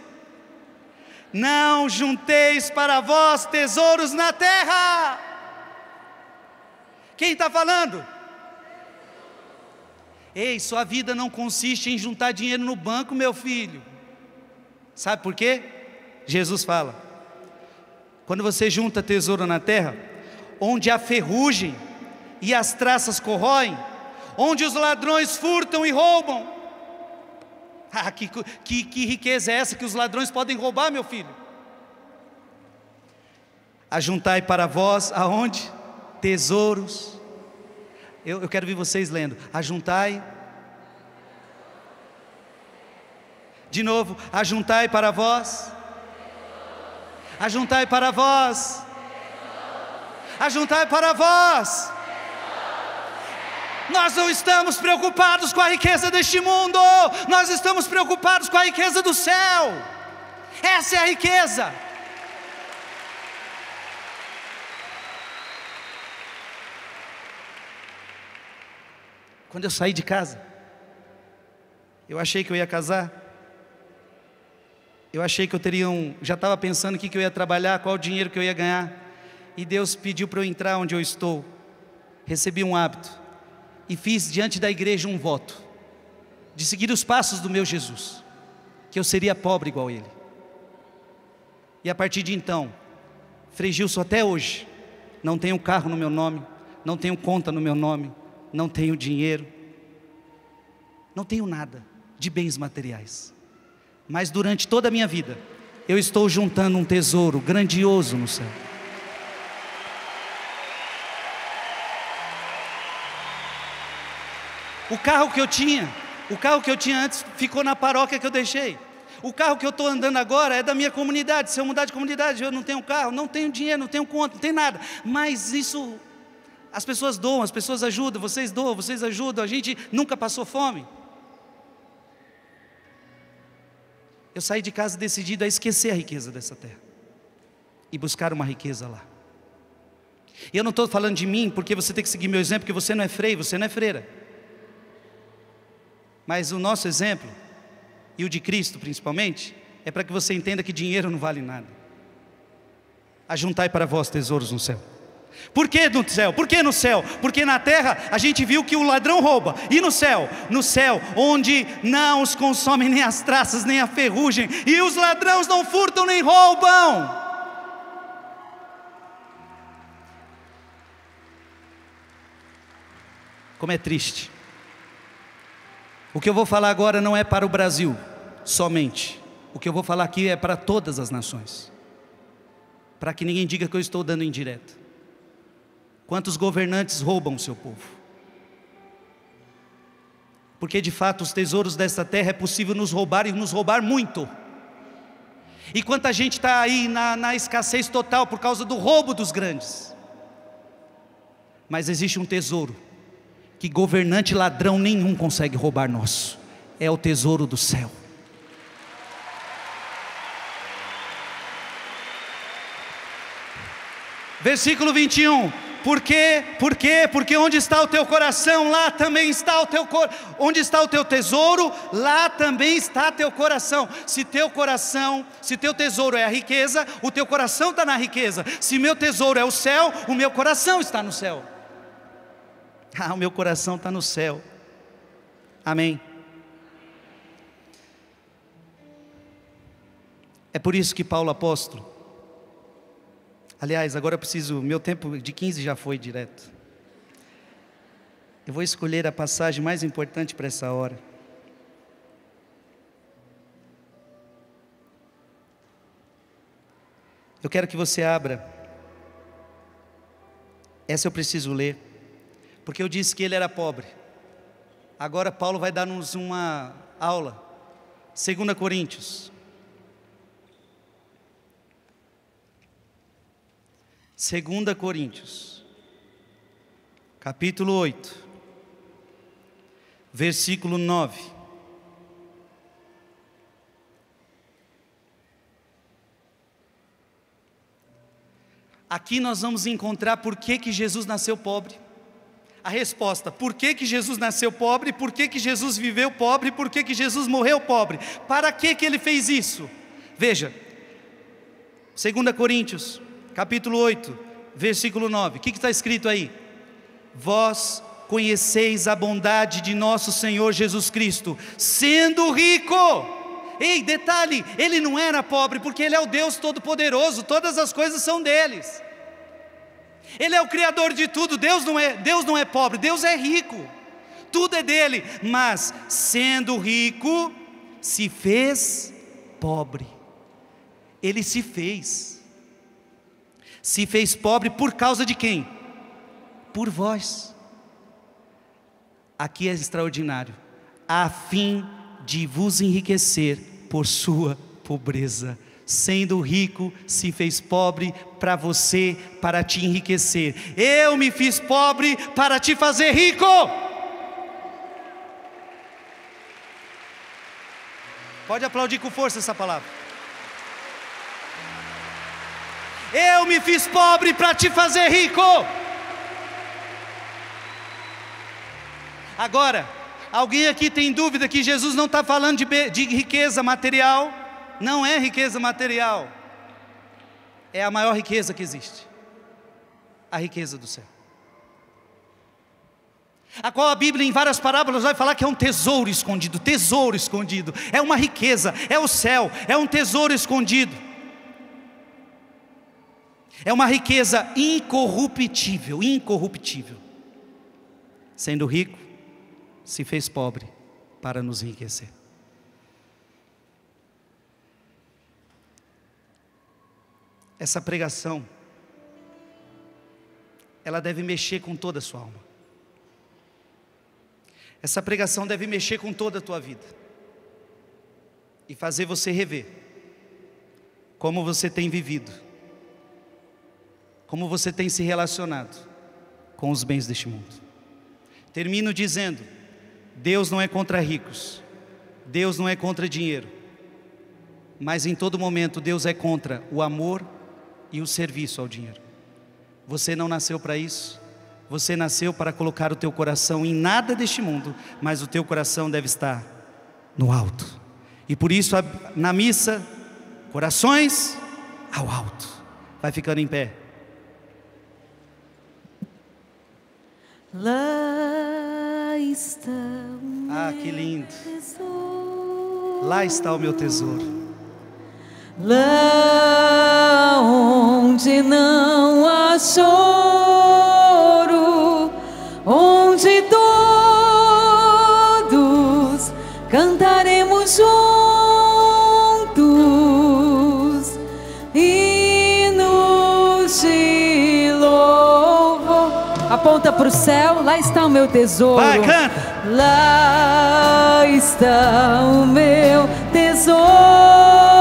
Não junteis para vós tesouros na terra. Quem está falando? Ei, sua vida não consiste em juntar dinheiro no banco, meu filho. Sabe por quê? Jesus fala: quando você junta tesouro na terra, onde a ferrugem e as traças corroem, onde os ladrões furtam e roubam. Ah, que, que, que riqueza é essa que os ladrões podem roubar, meu filho? Ajuntai para vós aonde? Tesouros. Eu, eu quero ver vocês lendo. Ajuntai. De novo, ajuntai para vós. Ajuntai para vós. Ajuntai para vós. Nós não estamos preocupados com a riqueza deste mundo, nós estamos preocupados com a riqueza do céu. Essa é a riqueza. Quando eu saí de casa, eu achei que eu ia casar. Eu achei que eu teria um. Já estava pensando o que, que eu ia trabalhar, qual o dinheiro que eu ia ganhar. E Deus pediu para eu entrar onde eu estou. Recebi um hábito e fiz diante da igreja um voto de seguir os passos do meu Jesus, que eu seria pobre igual ele. E a partir de então, Frei Gilson até hoje, não tenho carro no meu nome, não tenho conta no meu nome, não tenho dinheiro, não tenho nada de bens materiais. Mas durante toda a minha vida, eu estou juntando um tesouro grandioso no céu. O carro que eu tinha, o carro que eu tinha antes ficou na paróquia que eu deixei. O carro que eu estou andando agora é da minha comunidade. Se eu mudar de comunidade, eu não tenho carro, não tenho dinheiro, não tenho conta, não tenho nada. Mas isso, as pessoas doam, as pessoas ajudam, vocês doam, vocês ajudam. A gente nunca passou fome. Eu saí de casa decidido a esquecer a riqueza dessa terra e buscar uma riqueza lá. E eu não estou falando de mim, porque você tem que seguir meu exemplo, porque você não é freio, você não é freira. Mas o nosso exemplo, e o de Cristo principalmente, é para que você entenda que dinheiro não vale nada. Ajuntai para vós tesouros no céu. Por que no céu? Por que no céu? Porque na terra a gente viu que o ladrão rouba. E no céu? No céu, onde não os consomem nem as traças, nem a ferrugem, e os ladrões não furtam nem roubam. Como é triste o que eu vou falar agora não é para o Brasil somente. O que eu vou falar aqui é para todas as nações. Para que ninguém diga que eu estou dando indireta. Quantos governantes roubam o seu povo? Porque de fato os tesouros desta terra é possível nos roubar e nos roubar muito. E quanta gente está aí na, na escassez total por causa do roubo dos grandes. Mas existe um tesouro que governante ladrão nenhum consegue roubar nosso. É o tesouro do céu. Versículo 21. Por quê? Por quê? Porque onde está o teu coração, lá também está o teu cor... onde está o teu tesouro, lá também está teu coração. Se teu coração, se teu tesouro é a riqueza, o teu coração está na riqueza. Se meu tesouro é o céu, o meu coração está no céu. Ah, o meu coração está no céu. Amém. É por isso que Paulo apóstolo. Aliás, agora eu preciso, meu tempo de 15 já foi direto. Eu vou escolher a passagem mais importante para essa hora. Eu quero que você abra. Essa eu preciso ler porque eu disse que ele era pobre. Agora Paulo vai dar-nos uma aula. 2 Coríntios. 2 Coríntios, capítulo 8, versículo 9. Aqui nós vamos encontrar por que, que Jesus nasceu pobre a resposta. Por que, que Jesus nasceu pobre? Por que, que Jesus viveu pobre? Por que, que Jesus morreu pobre? Para que, que ele fez isso? Veja, 2 Coríntios, capítulo 8, versículo 9. O que está escrito aí? Vós conheceis a bondade de nosso Senhor Jesus Cristo, sendo rico. Ei, detalhe, ele não era pobre, porque ele é o Deus Todo-Poderoso, todas as coisas são deles. Ele é o criador de tudo. Deus não é, Deus não é pobre, Deus é rico. Tudo é dele, mas sendo rico, se fez pobre. Ele se fez. Se fez pobre por causa de quem? Por vós. Aqui é extraordinário. A fim de vos enriquecer por sua pobreza sendo rico, se fez pobre para você, para te enriquecer. Eu me fiz pobre para te fazer rico. Pode aplaudir com força essa palavra. Eu me fiz pobre para te fazer rico. Agora, alguém aqui tem dúvida que Jesus não está falando de, de riqueza material? não é riqueza material, é a maior riqueza que existe a riqueza do céu. A qual a Bíblia, em várias parábolas, vai falar que é um tesouro escondido tesouro escondido, é uma riqueza, é o céu, é um tesouro escondido. É uma riqueza incorruptível, incorruptível. Sendo rico, se fez pobre para nos enriquecer. essa pregação, ela deve mexer com toda a sua alma. Essa pregação deve mexer com toda a tua vida e fazer você rever como você tem vivido, como você tem se relacionado com os bens deste mundo. Termino dizendo: Deus não é contra ricos, Deus não é contra dinheiro, mas em todo momento Deus é contra o amor e o serviço ao dinheiro. Você não nasceu para isso. Você nasceu para colocar o teu coração em nada deste mundo, mas o teu coração deve estar no alto. E por isso na missa, corações ao alto. Vai ficando em pé. Lá está o Ah, que lindo. Lá está o meu tesouro. Lá onde não há choro, onde todos cantaremos juntos hinos de louvor. Aponta para o céu, lá está o meu tesouro. Vai, canta. Lá está o meu tesouro.